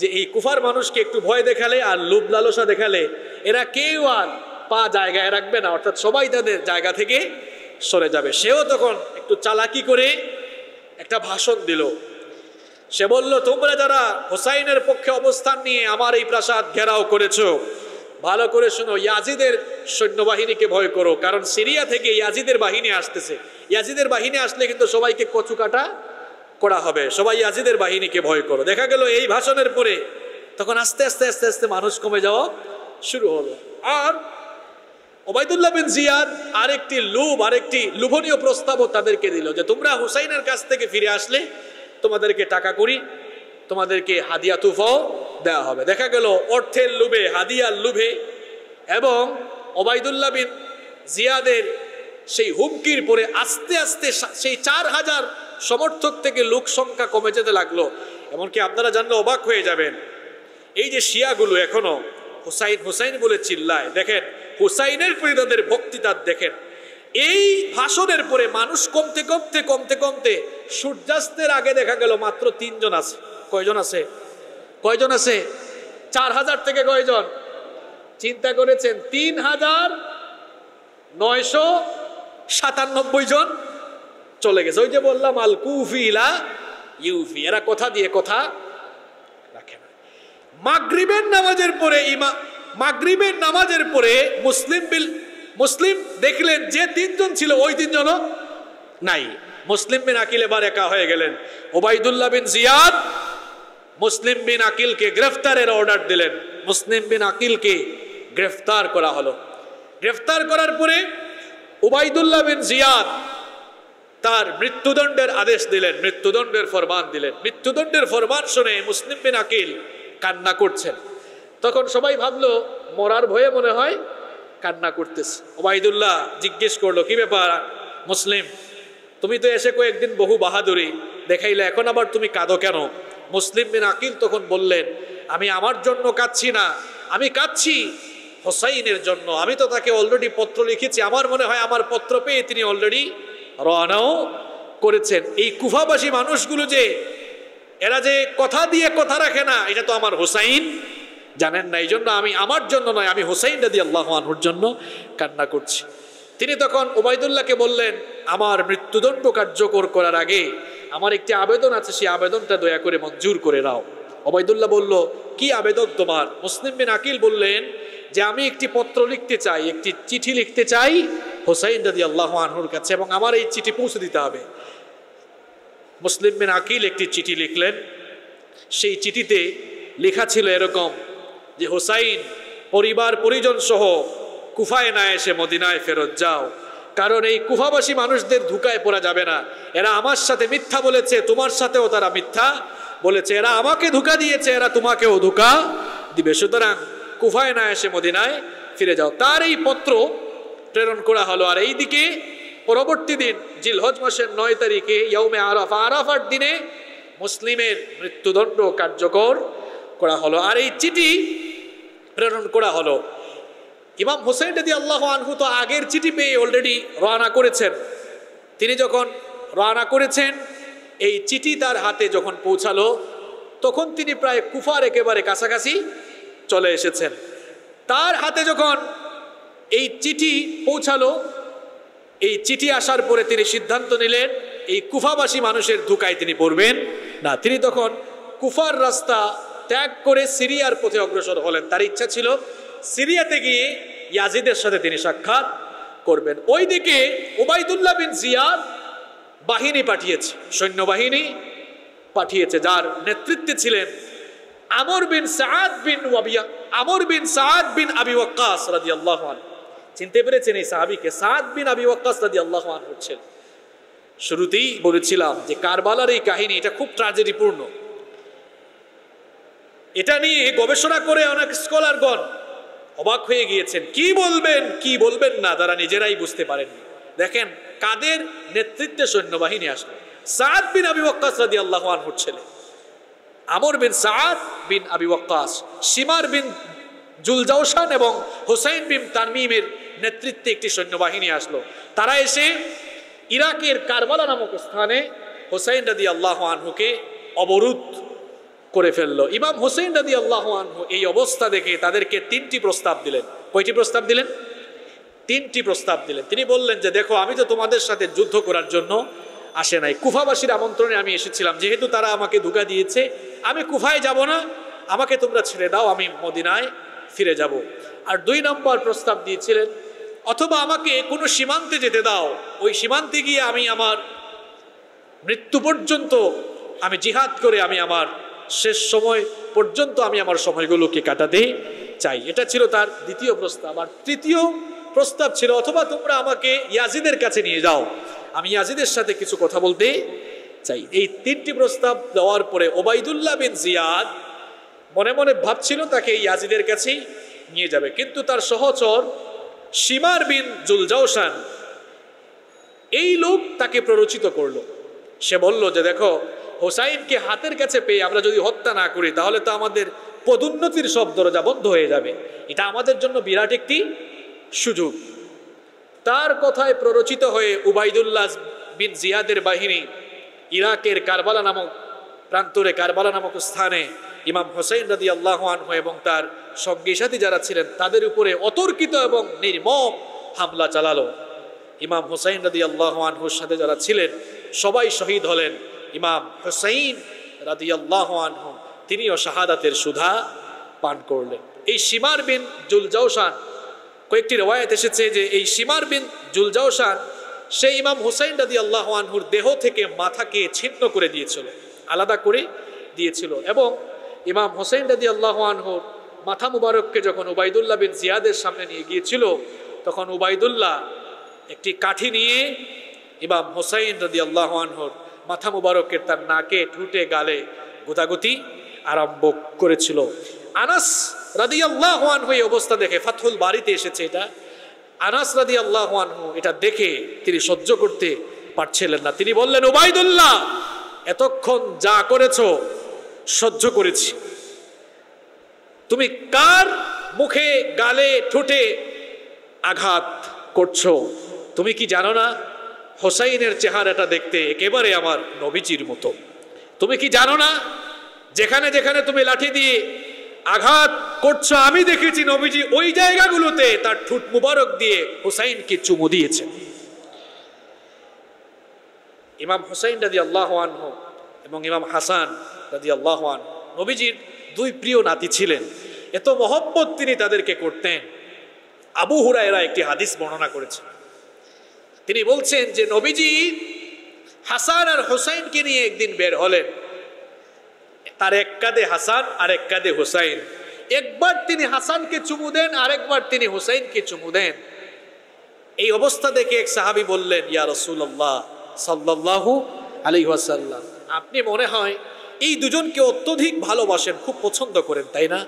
S1: যে এই কুফার মানুষকে একটু ভয় দেখালে আর লোভ লালসা দেখালে এরা কেউ আর পা জায়গায় রাখবে না অর্থাৎ সবাই তাদের জায়গা থেকে সরে যাবে সেও তখন একটু চালাকি করে একটা ভাষণ দিল সে বলল তোমরা যারা হোসাইনের পক্ষে অবস্থান নিয়ে আমার এই প্রাসাদ ঘেরাও করেছো ভালো করে শোনো ইয়াজিদের সৈন্যবাহিনীকে ভয় করো কারণ সিরিয়া থেকে ইয়াজিদের বাহিনী আসতেছে ইয়াজিদের বাহিনী আসলে কিন্তু সবাইকে কচু কাটা করা হবে সবাই ইয়াজিদের বাহিনীকে ভয় করো দেখা গেল এই ভাষণের পরে তখন আস্তে আস্তে আস্তে আস্তে মানুষ কমে যাওয়া শুরু হলো আর ওবায়দুল্লাহ বিন জিয়াদ আরেকটি লুভ আরেকটি লুভনীয় প্রস্তাবও তাদেরকে দিল যে তোমরা হুসাইনের কাছ থেকে ফিরে আসলে তোমাদেরকে টাকা করি তোমাদেরকে হাদিয়া তুফাও দেওয়া হবে দেখা গেল অর্থের লুভে হাদিয়ার লুভে এবং ওবায়দুল্লাহ বিন জিয়াদের সেই হুমকির পরে আস্তে আস্তে সেই চার হাজার সমর্থক থেকে লোক সংখ্যা কমে যেতে লাগলো এমনকি আপনারা জানলে অবাক হয়ে যাবেন এই যে শিয়াগুলো এখনো হুসাইন হুসাইন বলে চিল্লায় দেখেন হুসাইনের প্রতি তাদের বক্তৃতা দেখেন এই ভাষণের পরে মানুষ কমতে কমতে কমতে কমতে সূর্যাস্তের আগে দেখা গেল মাত্র তিনজন আছে কয়জন আছে কয়জন আছে চার হাজার থেকে কয়জন চিন্তা করেছেন তিন হাজার নয়শো সাতানব্বই জন চলে গেছে ওই যে বললাম আল কুফিলা ইউফি এরা কথা দিয়ে কথা রাখে না মাগরিবের নামাজের পরে ইমা মাগরিবের নামাজের পরে মুসলিম বিল মুসলিম দেখলেন যে তিনজন ছিল ওই তিনজনও নাই মুসলিম বিন আকিল এবার একা হয়ে গেলেন ওবায়দুল্লাহ বিন জিয়াদ মুসলিম বিন আকিলকে গ্রেফতারের অর্ডার দিলেন মুসলিম বিন আকিলকে গ্রেফতার করা হলো গ্রেফতার করার পরে উবাইদুল্লাহ বিন জিয়াদ তার মৃত্যুদণ্ডের আদেশ দিলেন মৃত্যুদণ্ডের ফরমান দিলেন মৃত্যুদণ্ডের ফরমান শুনে মুসলিম বিন আকিল কান্না করছেন তখন সবাই ভাবলো মরার ভয়ে মনে হয় কান্না করতেছে ওবায়দুল্লাহ জিজ্ঞেস করলো কি ব্যাপার মুসলিম তুমি তো এসে কয়েকদিন বহু বাহাদুরি দেখাইলে এখন আবার তুমি কাঁদো কেন মুসলিম বিন আকিল তখন বললেন আমি আমার জন্য কাঁদছি না আমি কাঁদছি হোসাইনের জন্য আমি তো তাকে অলরেডি পত্র লিখেছি আমার মনে হয় আমার পত্র পেয়ে তিনি অলরেডি রওনাও করেছেন এই কুফাবাসী মানুষগুলো যে এরা যে কথা দিয়ে কথা রাখে না এটা তো আমার হোসাইন জানেন না এই জন্য আমি আমার জন্য নয় আমি হোসাইন রাজি আল্লাহ আনহুর জন্য কান্না করছি তিনি তখন ওবায়দুল্লাহকে বললেন আমার মৃত্যুদণ্ড কার্যকর করার আগে আমার একটি আবেদন আছে সেই আবেদনটা দয়া করে মঞ্জুর করে নাও ওবায়দুল্লাহ বলল কি আবেদন তোমার মুসলিম বিন আকিল বললেন যে আমি একটি পত্র লিখতে চাই একটি চিঠি লিখতে চাই হোসাইন রাজি আল্লাহ আনহুর কাছে এবং আমার এই চিঠি পৌঁছে দিতে হবে মুসলিম বিন আকিল একটি চিঠি লিখলেন সেই চিঠিতে লেখা ছিল এরকম যে হোসাইন পরিবার পরিজন সহ কুফায় না এসে মদিনায় ফেরত যাও কারণ এই কুফাবাসী মানুষদের ধুকায় পড়া যাবে না এরা আমার সাথে মিথ্যা বলেছে তোমার সাথেও তারা মিথ্যা বলেছে এরা আমাকে ধুকা দিয়েছে এরা তোমাকেও ধুকা দিবে সুতরাং কুফায় না এসে মদিনায় ফিরে যাও তার এই পত্র প্রেরণ করা হলো আর এইদিকে পরবর্তী দিন জিলহজ মাসের নয় তারিখে ইয়ৌমে আরফ আরাফার দিনে মুসলিমের মৃত্যুদণ্ড কার্যকর করা হলো আর এই চিঠি প্রেরণ করা হলো ইমাম হুসেন রেদি আল্লাহ আনহু তো আগের চিঠি পেয়ে অলরেডি রওনা করেছেন তিনি যখন রওনা করেছেন এই চিঠি তার হাতে যখন পৌঁছালো তখন তিনি প্রায় কুফার একেবারে কাছাকাছি চলে এসেছেন তার হাতে যখন এই চিঠি পৌঁছালো এই চিঠি আসার পরে তিনি সিদ্ধান্ত নিলেন এই কুফাবাসী মানুষের ধুকায় তিনি পড়বেন না তিনি তখন কুফার রাস্তা ত্যাগ করে সিরিয়ার পথে অগ্রসর হলেন তার ইচ্ছা ছিল সিরিয়াতে গিয়ে ইয়াজিদের সাথে তিনি সাক্ষাৎ করবেন ওইদিকে ওবায়দুল্লাহ বিন জিয়াদ বাহিনী পাঠিয়েছে সৈন্যবাহিনী পাঠিয়েছে যার নেতৃত্বে ছিলেন আমর বিন সাদ বিন ওয়াবিয়া আমর বিন সাদ বিন আবি ওয়াক্কাস রাদিয়াল্লাহু চিনতে পেরেছেন এই সাহাবিকে সাদ বিন আবি ওয়াক্কাস রাদিয়াল্লাহু হচ্ছেন শুরুতেই বলেছিলাম যে কারবালার এই কাহিনী এটা খুব ট্রাজেডিপূর্ণ এটা নিয়ে গবেষণা করে অনেক স্কলারগণ অবাক হয়ে গিয়েছেন কি বলবেন কি বলবেন না তারা নিজেরাই বুঝতে পারেননি দেখেন কাদের নেতৃত্বে সৈন্যবাহিনী আসলো সাদ বিন আবি ওক্কাস রাদি আল্লাহ আনহুর আমর বিন সাদ বিন আবি সীমার বিন জুলজাউসান এবং হোসাইন বিন তানমিমের নেতৃত্বে একটি সৈন্যবাহিনী আসলো তারা এসে ইরাকের কারবালা নামক স্থানে হোসাইন রাদি আল্লাহ আনহুকে অবরুদ্ধ করে ফেলল ইমাম হোসেন রাজি আল্লাহ আনহু এই অবস্থা দেখে তাদেরকে তিনটি প্রস্তাব দিলেন কয়টি প্রস্তাব দিলেন তিনটি প্রস্তাব দিলেন তিনি বললেন যে দেখো আমি তো তোমাদের সাথে যুদ্ধ করার জন্য আসে নাই কুফাবাসীর আমন্ত্রণে আমি এসেছিলাম যেহেতু তারা আমাকে ধোকা দিয়েছে আমি কুফায় যাব না আমাকে তোমরা ছেড়ে দাও আমি মদিনায় ফিরে যাব আর দুই নম্বর প্রস্তাব দিয়েছিলেন অথবা আমাকে কোনো সীমান্তে যেতে দাও ওই সীমান্তে গিয়ে আমি আমার মৃত্যু পর্যন্ত আমি জিহাদ করে আমি আমার শেষ সময় পর্যন্ত আমি আমার সময়গুলোকে কাটাতে চাই এটা ছিল তার দ্বিতীয় প্রস্তাব আর তৃতীয় প্রস্তাব ছিল অথবা তোমরা আমাকে ইয়াজিদের কাছে নিয়ে যাও আমি ইয়াজিদের সাথে কিছু কথা বলতে চাই এই তিনটি প্রস্তাব দেওয়ার পরে ওবায়দুল্লাহ বিন জিয়াদ মনে মনে ভাবছিল তাকে ইয়াজিদের কাছেই নিয়ে যাবে কিন্তু তার সহচর সীমার বিন জুলজাওসান এই লোক তাকে প্ররোচিত করলো সে বলল যে দেখো হোসাইনকে হাতের কাছে পেয়ে আমরা যদি হত্যা না করি তাহলে তো আমাদের পদোন্নতির সব দরজা বন্ধ হয়ে যাবে এটা আমাদের জন্য বিরাট একটি সুযোগ তার কথায় প্ররোচিত হয়ে উবাইদুল্লাহ বিন জিয়াদের বাহিনী ইরাকের কারবালা নামক প্রান্তরে কারবালা নামক স্থানে ইমাম হোসেন রাদি আল্লাহ আনহু এবং তার সঙ্গী সাথী যারা ছিলেন তাদের উপরে অতর্কিত এবং নির্মম হামলা চালালো ইমাম হোসাইন রাদি আল্লাহ আনহুর সাথে যারা ছিলেন সবাই শহীদ হলেন ইমাম হুসাইন রাদিয়াল্লাহ আনহু তিনিও শাহাদাতের সুধা পান করলেন এই সীমার বিন জুলজাউসান কয়েকটি রেওয়ায়ত এসেছে যে এই সীমার বিন জুলজাউসান সে ইমাম হুসাইন রাদি আল্লাহ আনহুর দেহ থেকে মাথাকে ছিন্ন করে দিয়েছিল আলাদা করে দিয়েছিল এবং ইমাম হোসেন রাদি আল্লাহ আনহুর মাথা মুবারককে যখন উবাইদুল্লাহ বিন জিয়াদের সামনে নিয়ে গিয়েছিল তখন উবাইদুল্লাহ একটি কাঠি নিয়ে ইমাম হুসাইন রাদি আল্লাহ আনহুর মাথা মুবারকের তার নাকে ঠুটে গালে গুদাগুতি আরম্ভ করেছিল আনাস রাদি আল্লাহান হয়ে অবস্থা দেখে ফাতহুল বাড়িতে এসেছে এটা আনাস রাদি আল্লাহানহু এটা দেখে তিনি সহ্য করতে পারছিলেন না তিনি বললেন ওবায়দুল্লাহ এতক্ষণ যা করেছ সহ্য করেছি তুমি কার মুখে গালে ঠোঁটে আঘাত করছো তুমি কি জানো না হোসাইনের চেহারাটা দেখতে একেবারে আমার নবীজির মতো তুমি কি জানো না যেখানে যেখানে তুমি লাঠি দিয়ে আঘাত করছো আমি দেখেছি নবীজি ওই জায়গাগুলোতে তার ঠুট মুবারক দিয়ে হুসাইনকে চুমু দিয়েছেন ইমাম হুসাইন দাদি আল্লাহ হোক এবং ইমাম হাসান দাদি আল্লাহ নবীজির দুই প্রিয় নাতি ছিলেন এত মহব্বত তিনি তাদেরকে করতেন আবু হুরায়রা একটি হাদিস বর্ণনা করেছেন তিনি বলছেন যে নবীজি হাসান আর হোসাইনকে নিয়ে একদিন বের হলেন তার এক কাদে হাসান আর এক কাদে হোসাইন একবার তিনি হাসানকে চুমু দেন আরেকবার তিনি হোসাইনকে চুমু দেন এই অবস্থা দেখে এক সাহাবি বললেন ইয়া রসুল্লাহ সাল্লাহ আলী ওয়াসাল্লাম আপনি মনে হয় এই দুজনকে অত্যধিক ভালোবাসেন খুব পছন্দ করেন তাই না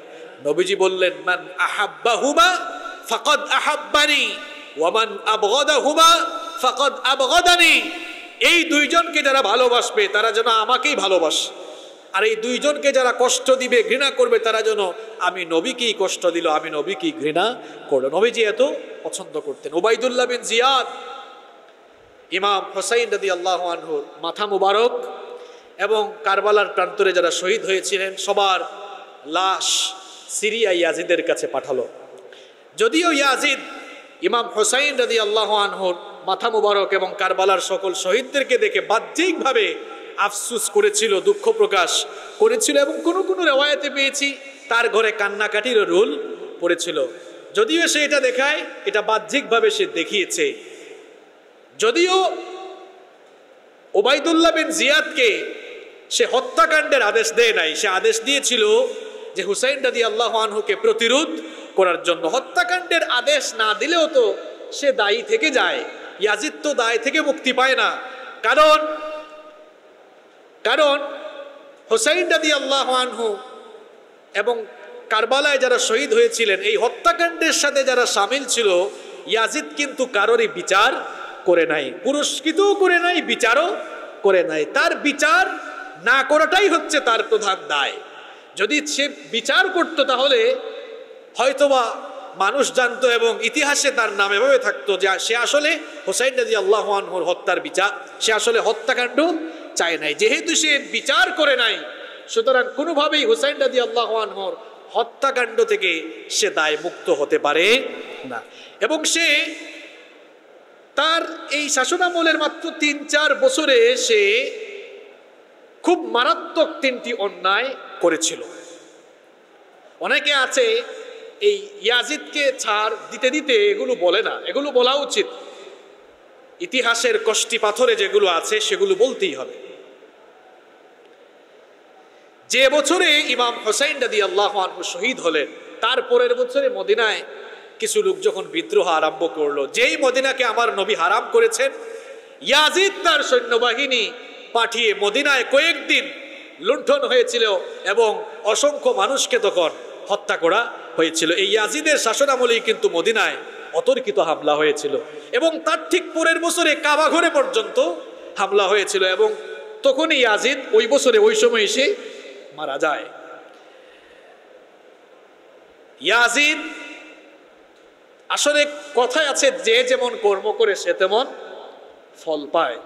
S1: নবীজি বললেন মান আহাব্বা হুবা ফকদ আহাব্বানি ওয়ামান আবগদা হুবা ফকদ আবগদানি এই দুইজনকে যারা ভালোবাসবে তারা যেন আমাকেই ভালোবাসে আর এই দুইজনকে যারা কষ্ট দিবে ঘৃণা করবে তারা যেন আমি নবীকেই কষ্ট দিল আমি নবীকেই ঘৃণা করলো নবীজি এত পছন্দ করতেন ওবায়দুল্লাহ বিন জিয়াদ ইমাম হোসাইন রদি আল্লাহ আনহুর মাথা মুবারক এবং কারবালার প্রান্তরে যারা শহীদ হয়েছিলেন সবার লাশ সিরিয়া ইয়াজিদের কাছে পাঠালো যদিও ইয়াজিদ ইমাম হোসাইন রদি আল্লাহ আনহুর মাথা মুবারক এবং কারবালার সকল শহীদদেরকে দেখে বাহ্যিকভাবে আফসুস করেছিল দুঃখ প্রকাশ করেছিল এবং কোনো কোনো রেওয়ায়তে পেয়েছি তার ঘরে কান্নাকাটিরও রুল পড়েছিল যদিও সে এটা দেখায় এটা বাহ্যিকভাবে সে দেখিয়েছে যদিও ওবায়দুল্লাহ বিন জিয়াদকে সে হত্যাকাণ্ডের আদেশ দেয় নাই সে আদেশ দিয়েছিল যে হুসাইন দাদি আল্লাহ আনহুকে প্রতিরোধ করার জন্য হত্যাকাণ্ডের আদেশ না দিলেও তো সে দায়ী থেকে যায় ইয়াজিদ তো দায় থেকে মুক্তি পায় না কারণ কারণ হোসাইন দাদি আল্লাহ আনহু এবং কারবালায় যারা শহীদ হয়েছিলেন এই হত্যাকাণ্ডের সাথে যারা সামিল ছিল ইয়াজিদ কিন্তু কারোরই বিচার করে নাই পুরস্কৃতও করে নাই বিচারও করে নাই তার বিচার না করাটাই হচ্ছে তার প্রধান দায় যদি সে বিচার করত তাহলে হয়তোবা মানুষ জানতো এবং ইতিহাসে তার নাম এভাবে থাকতো যে সে আসলে হোসাইন নাজি আল্লাহানহুর হত্যার বিচার সে আসলে হত্যাকাণ্ড চায় নাই যেহেতু সে বিচার করে নাই সুতরাং কোনোভাবেই হুসাইন নাজি আল্লাহানহর হত্যাকাণ্ড থেকে সে দায় মুক্ত হতে পারে না এবং সে তার এই শাসনামলের মাত্র তিন চার বছরে সে খুব মারাত্মক তিনটি অন্যায় করেছিল অনেকে আছে এই ইয়াজিদকে ছাড় দিতে দিতে এগুলো বলে না এগুলো বলা উচিত ইতিহাসের কষ্টি পাথরে যেগুলো আছে সেগুলো বলতেই হবে যে বছরে ইমাম হোসাইন দাদি আল্লাহ শহীদ হলেন তার পরের বছরে মদিনায় কিছু লোক যখন বিদ্রোহ আরম্ভ করলো যেই মদিনাকে আমার নবী হারাম করেছেন ইয়াজিদ তার সৈন্যবাহিনী পাঠিয়ে মদিনায় কয়েকদিন লুণ্ঠন হয়েছিল এবং অসংখ্য মানুষকে তখন হত্যা করা হয়েছিল এই ইয়াজিদের শাসনামলেই কিন্তু মদিনায় অতর্কিত হামলা হয়েছিল এবং তার ঠিক পরের বছরে কাবাঘরে পর্যন্ত হামলা হয়েছিল এবং তখনই ইয়াজিদ ওই বছরে ওই সময় এসে মারা যায় ইয়াজিদ আসলে কথায় আছে যে যেমন কর্ম করে সে তেমন ফল পায়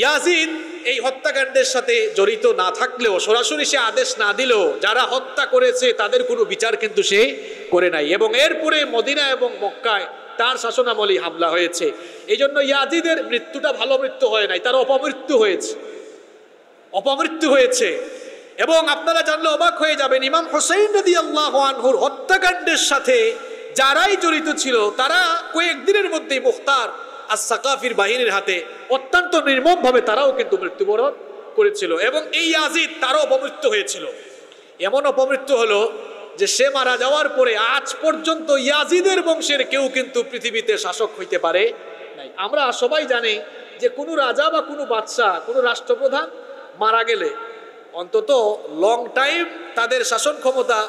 S1: ইয়াজিদ এই হত্যাকাণ্ডের সাথে জড়িত না থাকলেও সরাসরি সে আদেশ না দিলেও যারা হত্যা করেছে তাদের কোনো বিচার কিন্তু সে করে নাই এবং এরপরে মদিনা এবং মক্কায় তার শাসনামলেই হামলা হয়েছে এই জন্য ইয়াজিদের মৃত্যুটা ভালো মৃত্যু হয় নাই তার অপমৃত্যু হয়েছে অপমৃত্যু হয়েছে এবং আপনারা জানলে অবাক হয়ে যাবেন ইমাম হোসেন নদী আল্লাহ আনহুর হত্যাকাণ্ডের সাথে যারাই জড়িত ছিল তারা কয়েকদিনের মধ্যেই মুখতার আর সাকাফির বাহিনীর হাতে অত্যন্ত নির্মমভাবে তারাও কিন্তু মৃত্যুবরণ করেছিল এবং এই আজিদ তারও অপমৃত্যু হয়েছিল এমন অপমৃত্যু হলো যে সে মারা যাওয়ার পরে আজ পর্যন্ত ইয়াজিদের বংশের কেউ কিন্তু পৃথিবীতে শাসক হইতে পারে নাই আমরা সবাই জানি যে কোনো রাজা বা কোনো বাদশাহ কোনো রাষ্ট্রপ্রধান মারা গেলে অন্তত লং টাইম তাদের শাসন ক্ষমতা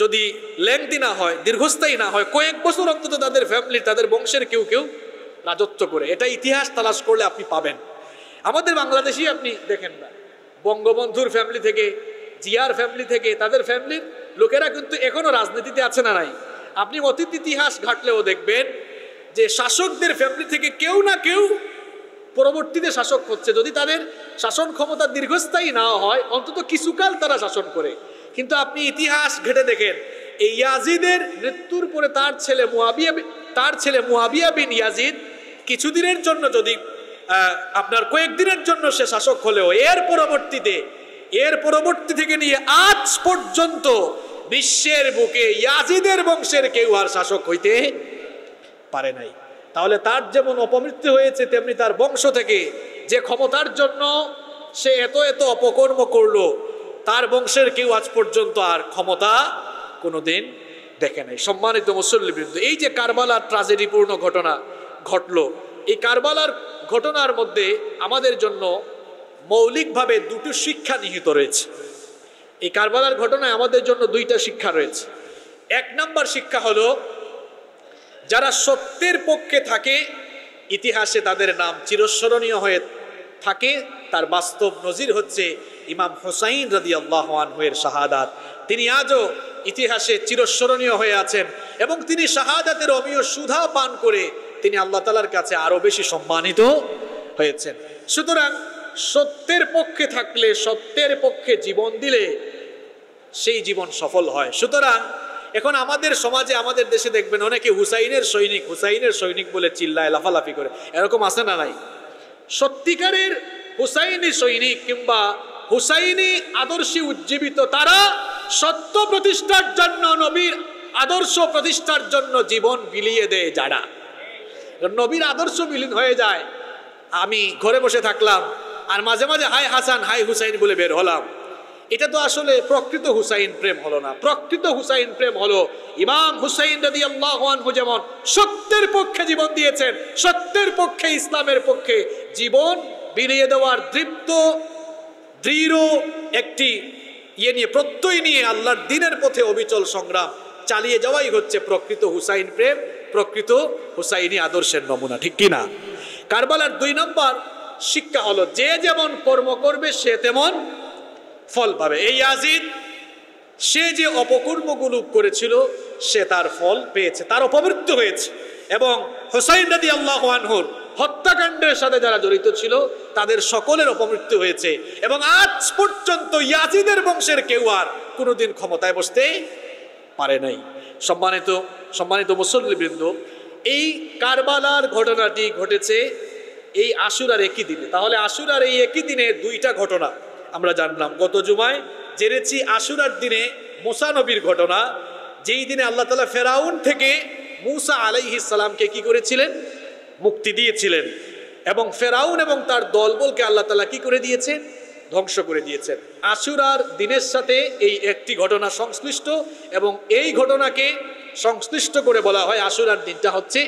S1: যদি লেংদি না হয় দীর্ঘস্থায়ী না হয় কয়েক বছর অন্তত তাদের ফ্যামিলি তাদের বংশের কেউ কেউ রাজত্ব করে এটা ইতিহাস তালাশ করলে আপনি পাবেন আমাদের বাংলাদেশি আপনি দেখেন না বঙ্গবন্ধুর ফ্যামিলি থেকে জিয়ার ফ্যামিলি থেকে তাদের ফ্যামিলির লোকেরা কিন্তু এখনও রাজনীতিতে আছে না নাই আপনি অতীত ইতিহাস ঘাটলেও দেখবেন যে শাসকদের ফ্যামিলি থেকে কেউ না কেউ পরবর্তীতে শাসক হচ্ছে যদি তাদের শাসন ক্ষমতা দীর্ঘস্থায়ী না হয় অন্তত কিছুকাল তারা শাসন করে কিন্তু আপনি ইতিহাস ঘেটে দেখেন এই ইয়াজিদের মৃত্যুর পরে তার ছেলে মুহাবিয়া তার ছেলে মুহাবিয়া বিন ইয়াজিদ কিছুদিনের জন্য যদি আপনার কয়েকদিনের জন্য সে শাসক হলেও এর পরবর্তীতে এর পরবর্তী থেকে নিয়ে আজ পর্যন্ত বিশ্বের বুকে ইয়াজিদের বংশের কেউ আর শাসক হইতে পারে নাই তাহলে তার যেমন অপমৃত্যু হয়েছে তেমনি তার বংশ থেকে যে ক্ষমতার জন্য সে এত এত অপকর্ম করল তার বংশের কেউ আজ পর্যন্ত আর ক্ষমতা কোনোদিন দেখে নাই সম্মানিত মুসল্লিবৃন্দ এই যে কারবালার ট্রাজেডিপূর্ণ ঘটনা ঘটল এই কারবালার ঘটনার মধ্যে আমাদের জন্য মৌলিকভাবে দুটো শিক্ষা নিহিত রয়েছে এই কারবালার ঘটনায় আমাদের জন্য দুইটা শিক্ষা রয়েছে এক নম্বর শিক্ষা হল যারা সত্যের পক্ষে থাকে ইতিহাসে তাদের নাম চিরস্মরণীয় হয়ে থাকে তার বাস্তব নজির হচ্ছে ইমাম হোসাইন রদি আল্লাহানহের শাহাদাত তিনি আজও ইতিহাসে চিরস্মরণীয় হয়ে আছেন এবং তিনি শাহাদাতের অমীয় সুধা পান করে তিনি আল্লাহ তালার কাছে আরও বেশি সম্মানিত হয়েছেন সুতরাং সত্যের পক্ষে থাকলে সত্যের পক্ষে জীবন দিলে সেই জীবন সফল হয় সুতরাং এখন আমাদের সমাজে আমাদের দেশে দেখবেন অনেকে হুসাইনের সৈনিক হুসাইনের সৈনিক বলে চিল্লায় লাফালাফি করে এরকম আছে না নাই সত্যিকারের হুসাইনি সৈনিক কিংবা হুসাইনি আদর্শী উজ্জীবিত তারা সত্য প্রতিষ্ঠার জন্য নবীর আদর্শ প্রতিষ্ঠার জন্য জীবন বিলিয়ে দেয় যারা নবীর আদর্শ বিলীন হয়ে যায় আমি ঘরে বসে থাকলাম আর মাঝে মাঝে হাই হাসান হাই হুসাইন বলে বের হলাম এটা তো আসলে প্রকৃত হুসাইন প্রেম হলো না প্রকৃত হুসাইন প্রেম হলো ইমাম হুসাইন রাজি আল্লাহু যেমন সত্যের পক্ষে জীবন দিয়েছেন সত্যের পক্ষে ইসলামের পক্ষে জীবন বিলিয়ে দেওয়ার দৃপ্ত দৃঢ় একটি ইয়ে নিয়ে প্রত্যয় নিয়ে আল্লাহর দিনের পথে অবিচল সংগ্রাম চালিয়ে যাওয়াই হচ্ছে প্রকৃত হুসাইন প্রেম প্রকৃত হুসাইনি আদর্শের নমুনা ঠিক কিনা কারবালার দুই নম্বর শিক্ষা হলো যে যেমন কর্ম করবে সে তেমন ফল পাবে এই আজিদ সে যে অপকর্মগুলো করেছিল সে তার ফল পেয়েছে তার অপমৃত্যু হয়েছে এবং হোসাইন রাদি আল্লাহ আনহুর হত্যাকাণ্ডের সাথে যারা জড়িত ছিল তাদের সকলের অপমৃত্যু হয়েছে এবং আজ পর্যন্ত ইয়াজিদের বংশের কেউ আর কোনোদিন ক্ষমতায় বসতে পারে নাই সম্মানিত সম্মানিত মুসল্লিবৃন্দ এই কারবালার ঘটনাটি ঘটেছে এই আশুরার একই দিনে তাহলে আশুরার এই একই দিনে দুইটা ঘটনা আমরা জানলাম গত জুমায় জেনেছি আশুরার দিনে মুসানবির ঘটনা যেই দিনে আল্লাহ তালা ফেরাউন থেকে মুসা আলাইহিসালামকে কি করেছিলেন মুক্তি দিয়েছিলেন এবং ফেরাউন এবং তার দলবলকে আল্লাহ তালা কি করে দিয়েছে ধ্বংস করে দিয়েছেন আশুরার দিনের সাথে এই একটি ঘটনা সংশ্লিষ্ট এবং এই ঘটনাকে সংশ্লিষ্ট করে বলা হয় আশুরার দিনটা হচ্ছে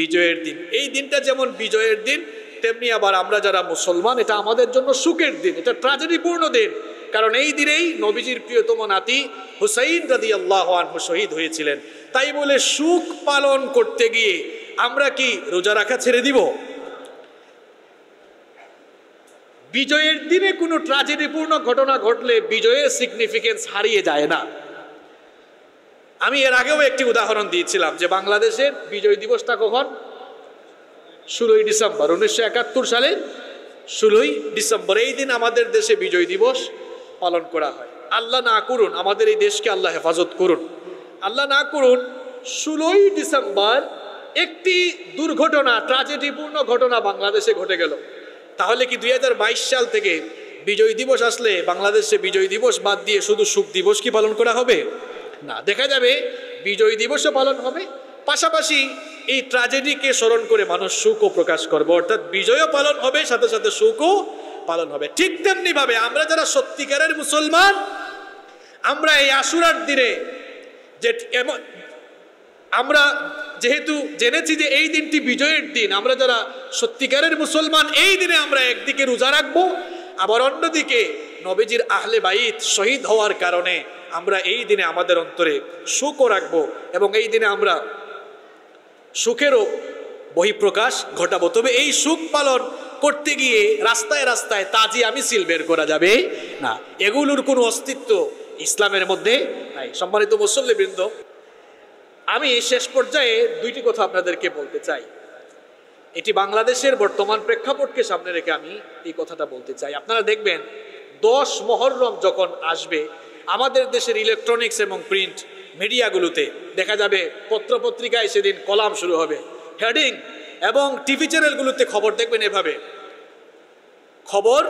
S1: বিজয়ের দিন এই দিনটা যেমন বিজয়ের দিন তেমনি আবার আমরা যারা মুসলমান এটা আমাদের জন্য সুখের দিন এটা ট্র্যাজেডিপূর্ণ দিন কারণ এই দিনেই নবীজির প্রিয়তম নাতি হুসাইন রাদি আল্লাহ আনহু শহীদ হয়েছিলেন তাই বলে সুখ পালন করতে গিয়ে আমরা কি রোজা রাখা ছেড়ে দিব বিজয়ের দিনে কোনো ট্রাজেডিপূর্ণ ঘটনা ঘটলে বিজয়ের সিগনিফিকেন্স হারিয়ে যায় না আমি এর আগেও একটি উদাহরণ দিয়েছিলাম যে বাংলাদেশের বিজয় দিবসটা কখন ষোলোই ডিসেম্বর উনিশশো একাত্তর সালের ষোলোই ডিসেম্বর এই দিন আমাদের দেশে বিজয় দিবস পালন করা হয় আল্লাহ না করুন আমাদের এই দেশকে আল্লাহ হেফাজত করুন আল্লাহ না করুন ষোলোই ডিসেম্বর একটি দুর্ঘটনা ট্রাজেডিপূর্ণ ঘটনা বাংলাদেশে ঘটে গেল তাহলে কি দুই সাল থেকে বিজয় দিবস আসলে বাংলাদেশে বিজয় দিবস বাদ দিয়ে শুধু সুখ দিবস কি পালন করা হবে না দেখা যাবে বিজয় দিবসও পালন হবে পাশাপাশি এই ট্র্যাজেডিকে স্মরণ করে মানুষ সুখও প্রকাশ করবে অর্থাৎ বিজয়ও পালন হবে সাথে সাথে সুখও পালন হবে ঠিক তেমনিভাবে আমরা যারা সত্যিকারের মুসলমান আমরা এই আশুরার দিনে যে আমরা যেহেতু জেনেছি যে এই দিনটি বিজয়ের দিন আমরা যারা সত্যিকারের মুসলমান এই দিনে আমরা একদিকে রোজা রাখবো আবার অন্যদিকে নবীজির আহলে বাইত শহীদ হওয়ার কারণে আমরা এই দিনে আমাদের অন্তরে সুখও রাখবো এবং এই দিনে আমরা সুখেরও বহিঃপ্রকাশ ঘটাবো তবে এই সুখ পালন করতে গিয়ে রাস্তায় রাস্তায় তাজি আমি সিল বের করা যাবে না এগুলোর কোনো অস্তিত্ব ইসলামের মধ্যে নাই সম্মানিত মুসল্লিবৃন্দ আমি শেষ পর্যায়ে দুইটি কথা আপনাদেরকে বলতে চাই এটি বাংলাদেশের বর্তমান প্রেক্ষাপটকে সামনে রেখে আমি এই কথাটা বলতে চাই আপনারা দেখবেন দশ মহরম যখন আসবে আমাদের দেশের ইলেকট্রনিক্স এবং প্রিন্ট মিডিয়াগুলোতে দেখা যাবে পত্রপত্রিকায় সেদিন কলাম শুরু হবে হেডিং এবং টিভি চ্যানেলগুলোতে খবর দেখবেন এভাবে খবর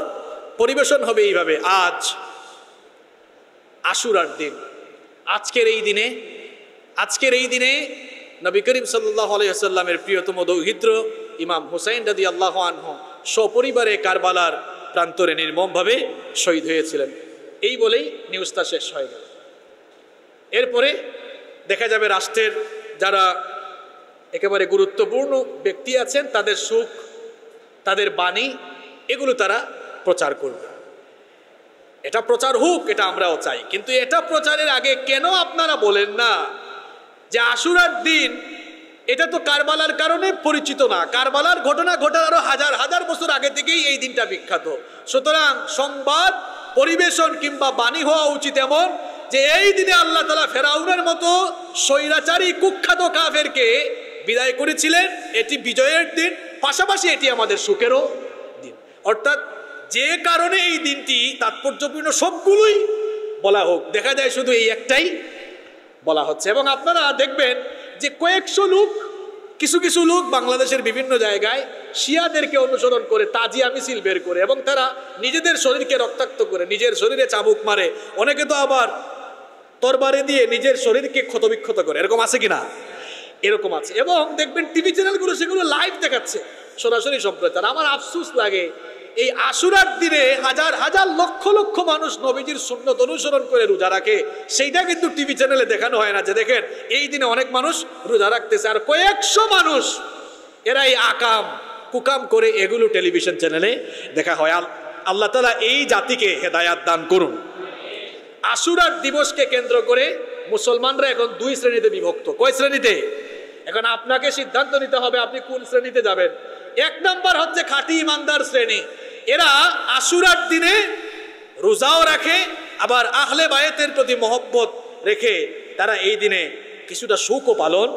S1: পরিবেশন হবে এইভাবে আজ আশুরার দিন আজকের এই দিনে আজকের এই দিনে নবী করিম সাল্লাহ আলাইসাল্লামের প্রিয়তম দৌহিত্র ইমাম হুসাইন রাদি আল্লাহ আনহ সপরিবারে কারবালার প্রান্তরে নির্মমভাবে শহীদ হয়েছিলেন এই বলেই নিউজটা শেষ হয়ে গেল এরপরে দেখা যাবে রাষ্ট্রের যারা একেবারে গুরুত্বপূর্ণ ব্যক্তি আছেন তাদের সুখ তাদের বাণী এগুলো তারা প্রচার করবে এটা প্রচার হোক এটা আমরাও চাই কিন্তু এটা প্রচারের আগে কেন আপনারা বলেন না যে আশুরার দিন এটা তো কারবালার কারণে পরিচিত না কারবালার ঘটনা ঘটার আরো হাজার হাজার বছর আগে থেকেই এই দিনটা বিখ্যাত সুতরাং সংবাদ পরিবেশন কিংবা বাণী হওয়া উচিত এমন যে এই দিনে আল্লাহ তালা ফেরাউনের মতো স্বৈরাচারী কুখ্যাত কাফেরকে বিদায় করেছিলেন এটি বিজয়ের দিন পাশাপাশি এটি আমাদের সুখেরও দিন অর্থাৎ যে কারণে এই দিনটি তাৎপর্যপূর্ণ সবগুলোই বলা হোক দেখা যায় শুধু এই একটাই বলা হচ্ছে এবং আপনারা দেখবেন যে কয়েকশো লোক কিছু কিছু লোক বাংলাদেশের বিভিন্ন জায়গায় শিয়াদেরকে অনুসরণ করে তাজিয়া মিছিল বের করে এবং তারা নিজেদের শরীরকে রক্তাক্ত করে নিজের শরীরে চাবুক মারে অনেকে তো আবার তরবারে দিয়ে নিজের শরীরকে ক্ষতবিক্ষত করে এরকম আছে কি না এরকম আছে এবং দেখবেন টিভি চ্যানেলগুলো সেগুলো লাইভ দেখাচ্ছে সরাসরি সম্প্রচার আমার আফসুস লাগে এই আশুরার দিনে হাজার হাজার লক্ষ লক্ষ মানুষ নবীজির সুন্নত অনুসরণ করে রোজা রাখে সেইটা কিন্তু টিভি চ্যানেলে দেখানো হয় না যে দেখেন এই দিনে অনেক মানুষ রোজা রাখতেছে আর কয়েকশো মানুষ এরা এই আকাম কুকাম করে এগুলো টেলিভিশন চ্যানেলে দেখা হয় আল্লাহ তালা এই জাতিকে হেদায়াত দান করুন আসুরার দিবসকে কেন্দ্র করে মুসলমানরা এখন দুই শ্রেণীতে বিভক্ত কয় শ্রেণীতে এখন আপনাকে সিদ্ধান্ত নিতে হবে আপনি কোন শ্রেণীতে যাবেন এক নম্বর হচ্ছে খাঁটি ইমানদার শ্রেণী এরা আশুরার দিনে রোজাও রাখে আবার আহলে বায়েতের প্রতি মহব্বত রেখে তারা এই দিনে কিছুটা সুখও পালন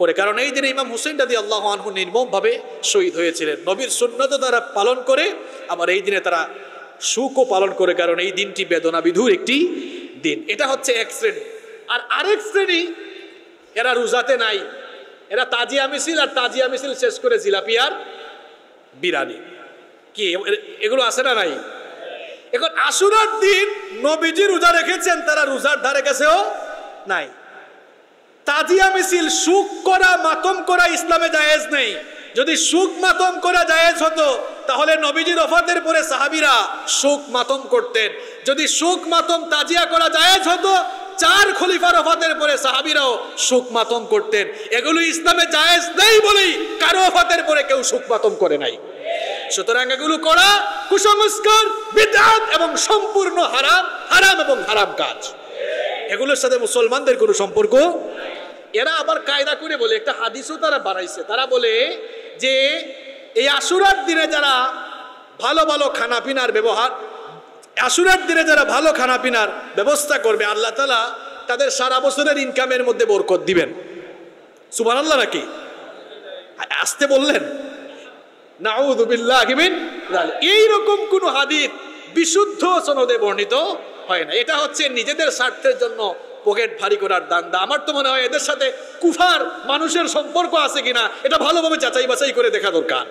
S1: করে কারণ এই দিনে ইমাম হুসেন দাদি আল্লাহ আনহু নির্মমভাবে শহীদ হয়েছিলেন নবীর সুন্নত তারা পালন করে আবার এই দিনে তারা সুখও পালন করে কারণ এই দিনটি বেদনাবিধুর একটি দিন এটা হচ্ছে এক শ্রেণী আর আরেক শ্রেণী এরা রোজাতে নাই এরা তাজিয়া মিছিল আর তাজিয়া মিছিল শেষ করে জিলাপিয়ার বিরানি কি এগুলো আছে না নাই এখন আশুরার দিন নবীজি রোজা রেখেছেন তারা রোজার ধারে গেছেও নাই তাজিয়া মিছিল সুখ করা মাতম করা ইসলামে জায়েজ নেই যদি সুখ মাতম করা জায়েজ হতো তাহলে নবীজির ওফাতের পরে সাহাবিরা সুখ মাতম করতেন যদি সুখ মাতম তাজিয়া করা জায়েজ হতো চার খলিফার অফাতের পরে সাহাবিরাও সুখ মাতম করতেন এগুলো ইসলামে জায়েজ নেই বলেই কারো অফাতের পরে কেউ সুখ মাতম করে নাই সুতরাং এগুলো করা কুসংস্কার বিদাত এবং সম্পূর্ণ হারাম হারাম এবং হারাম কাজ এগুলোর সাথে মুসলমানদের কোনো সম্পর্ক এরা আবার কায়দা করে বলে একটা হাদিসও তারা বাড়াইছে তারা বলে যে এই আশুরার দিনে যারা ভালো ভালো খানাপিনার ব্যবহার আশুরার দিনে যারা ভালো খানা পিনার ব্যবস্থা করবে আল্লাহ তালা তাদের সারা বছরের ইনকামের মধ্যে বরকত দিবেন সুবান আল্লাহ নাকি আসতে বললেন এইরকম কোন হাদিস বিশুদ্ধ সনদে বর্ণিত হয় না এটা হচ্ছে নিজেদের স্বার্থের জন্য পকেট ভারী করার দান্দা আমার তো মনে হয় এদের সাথে কুফার মানুষের সম্পর্ক আছে কিনা এটা ভালোভাবে যাচাই বাছাই করে দেখা দরকার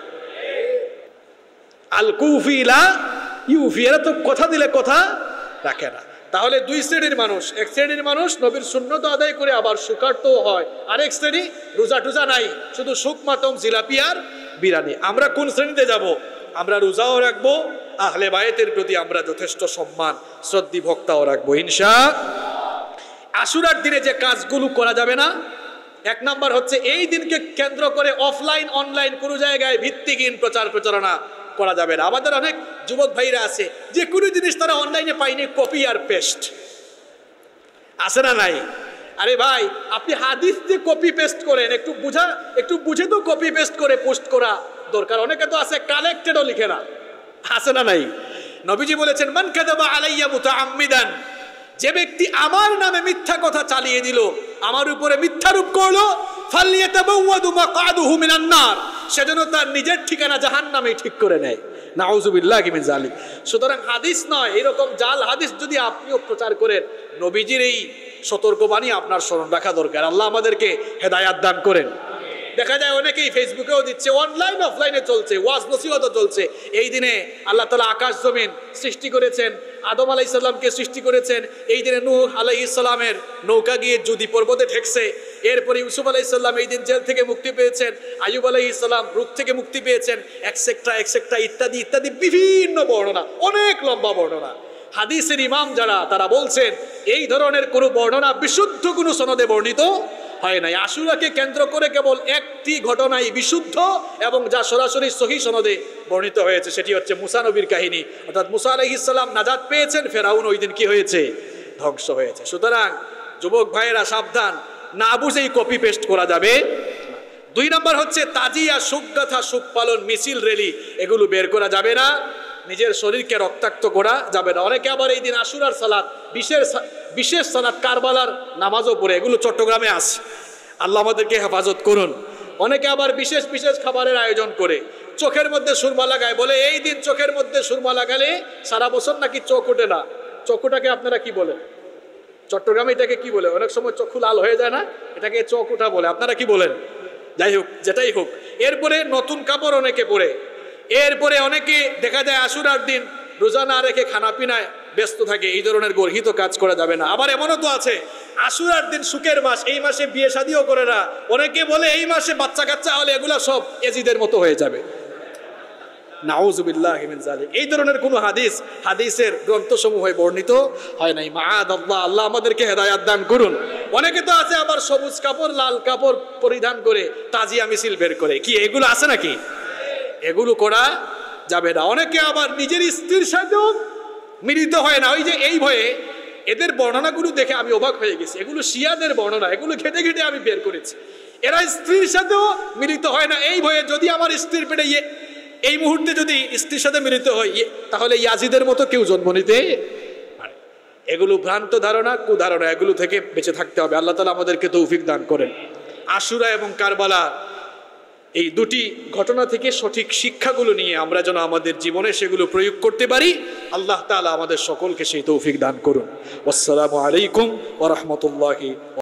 S1: আল কুফিলা ইউফিয়ারা তো কথা দিলে কথা রাখে না তাহলে দুই শ্রেণীর মানুষ এক শ্রেণীর মানুষ নবীর শূন্যত আদায় করে আবার সুকার্তও হয় আরেক শ্রেণী রোজা টুজা নাই শুধু সুখ মাতম জিলাপি আর বিরানি আমরা কোন শ্রেণীতে যাব আমরা রোজাও রাখবো আহলে বায়েতের প্রতি আমরা যথেষ্ট সম্মান শ্রদ্ধি ভক্তাও রাখবো হিংসা আশুরার দিনে যে কাজগুলো করা যাবে না এক নাম্বার হচ্ছে এই দিনকে কেন্দ্র করে অফলাইন অনলাইন কোনো জায়গায় ভিত্তিহীন প্রচার প্রচারণা করা যাবে না আমাদের অনেক যুবক ভাইরা আছে যে কোনো জিনিস তারা অনলাইনে পায়নি কপি আর পেস্ট আছে না নাই আরে ভাই আপনি হাদিস যে কপি পেস্ট করেন একটু বুঝা একটু বুঝে তো কপি পেস্ট করে পোস্ট করা দরকার অনেকে তো আছে কালেক্টেডও লিখে না আছে না নাই নবীজি বলেছেন মান বা আলাইয়া আম্মিদান যে ব্যক্তি আমার নামে মিথ্যা কথা চালিয়ে দিল আমার উপরে মিথ্যারূপ করলো ফালিয়াতাবাওয়াদু মাকাদুহু মিনান নার সেজন্য তার নিজের ঠিকানা জাহান নামে ঠিক করে নেয় নাউজুবিল্লাহ কিমিন জালিক সুতরাং হাদিস নয় এরকম জাল হাদিস যদি আপনিও প্রচার করেন নবীজির এই সতর্কবাণী আপনার স্মরণ রাখা দরকার আল্লাহ আমাদেরকে হেদায়াত দান করেন দেখা যায় অনেকেই ফেসবুকেও দিচ্ছে অনলাইন অফলাইনে চলছে ওয়াজ নসিহত চলছে এই দিনে আল্লাহ তালা আকাশ জমিন সৃষ্টি করেছেন আদম আলাইসাল্লামকে সৃষ্টি করেছেন এই দিনে নূহ আলাইসাল্লামের নৌকা গিয়ে যদি পর্বতে ঠেকছে এরপরে ইউসুফ আলাহ ইসলাম এই দিন জেল থেকে মুক্তি পেয়েছেন আয়ুব আলাই ইসলাম রূপ থেকে মুক্তি পেয়েছেন একসেক্টা একসেক্টা ইত্যাদি ইত্যাদি বিভিন্ন বর্ণনা অনেক লম্বা বর্ণনা হাদিসের ইমাম যারা তারা বলছেন এই ধরনের কোনো বর্ণনা বিশুদ্ধ কোনো সনদে বর্ণিত হয় নাই আশুরাকে কেন্দ্র করে কেবল একটি ঘটনাই বিশুদ্ধ এবং যা সরাসরি সহি সনদে বর্ণিত হয়েছে সেটি হচ্ছে মুসানবীর কাহিনী অর্থাৎ মুসা ইসলাম নাজাদ পেয়েছেন ফেরাউন ওই দিন কি হয়েছে ধ্বংস হয়েছে সুতরাং যুবক ভাইয়েরা সাবধান না বুঝেই কপি পেস্ট করা যাবে দুই নম্বর হচ্ছে তাজিয়া সুখ গাথা সুখ পালন মিছিল রেলি এগুলো বের করা যাবে না নিজের শরীরকে রক্তাক্ত করা যাবে না অনেকে আবার এই দিন আর সালাদ বিশেষ বিশেষ সালাদ কারবালার নামাজও পড়ে এগুলো চট্টগ্রামে আছে আল্লাহ আমাদেরকে হেফাজত করুন অনেকে আবার বিশেষ বিশেষ খাবারের আয়োজন করে চোখের মধ্যে সুরমা লাগায় বলে এই দিন চোখের মধ্যে সুরমা লাগালে সারা বছর নাকি চোখ ওঠে না চোখ ওটাকে আপনারা কি বলেন চট্টগ্রামে এটাকে কি বলে অনেক সময় চক্ষু লাল হয়ে যায় না এটাকে চোখ ওঠা বলে আপনারা কি বলেন যাই হোক যেটাই হোক এরপরে নতুন কাপড় অনেকে পরে এরপরে অনেকে দেখা যায় আর দিন রোজা না রেখে খানা পিনায় ব্যস্ত থাকে এই ধরনের গর্হিত কাজ করা যাবে না আবার এমনও তো আছে আর দিন সুখের মাস এই মাসে বিয়ে শাদিও করে না অনেকে বলে এই মাসে বাচ্চা কাচ্চা হলে এগুলা সব এজিদের মতো হয়ে যাবে নাউজুবিল্লাহ জালিক এই ধরনের কোনো হাদিস হাদিসের গ্রন্থসমূহে বর্ণিত হয় নাই মাহাদ আল্লাহ আল্লাহ আমাদেরকে হেদায়াত দান করুন অনেকে তো আছে আবার সবুজ কাপড় লাল কাপড় পরিধান করে তাজিয়া মিছিল বের করে কি এগুলো আছে নাকি এগুলো করা যাবে না অনেকে আবার নিজের স্ত্রীর সাথেও মিলিত হয় না ওই যে এই ভয়ে এদের বর্ণনাগুলো দেখে আমি অবাক হয়ে গেছি এগুলো শিয়াদের বর্ণনা এগুলো ঘেটে ঘেটে আমি বের করেছি এরা স্ত্রীর সাথেও মিলিত হয় না এই ভয়ে যদি আমার স্ত্রীর পেটে ইয়ে এই মুহূর্তে যদি স্ত্রীর সাথে মিলিত হয় তাহলে ইয়াজিদের মতো কেউ জন্ম নিতে এগুলো ভ্রান্ত ধারণা কুধারণা এগুলো থেকে বেঁচে থাকতে হবে আল্লাহ তালা আমাদেরকে তৌফিক দান করেন আশুরা এবং কারবালা এই দুটি ঘটনা থেকে সঠিক শিক্ষাগুলো নিয়ে আমরা যেন আমাদের জীবনে সেগুলো প্রয়োগ করতে পারি আল্লাহ তালা আমাদের সকলকে সেই তৌফিক দান করুন আসসালামু আলাইকুম ওরহমতুল্লাহি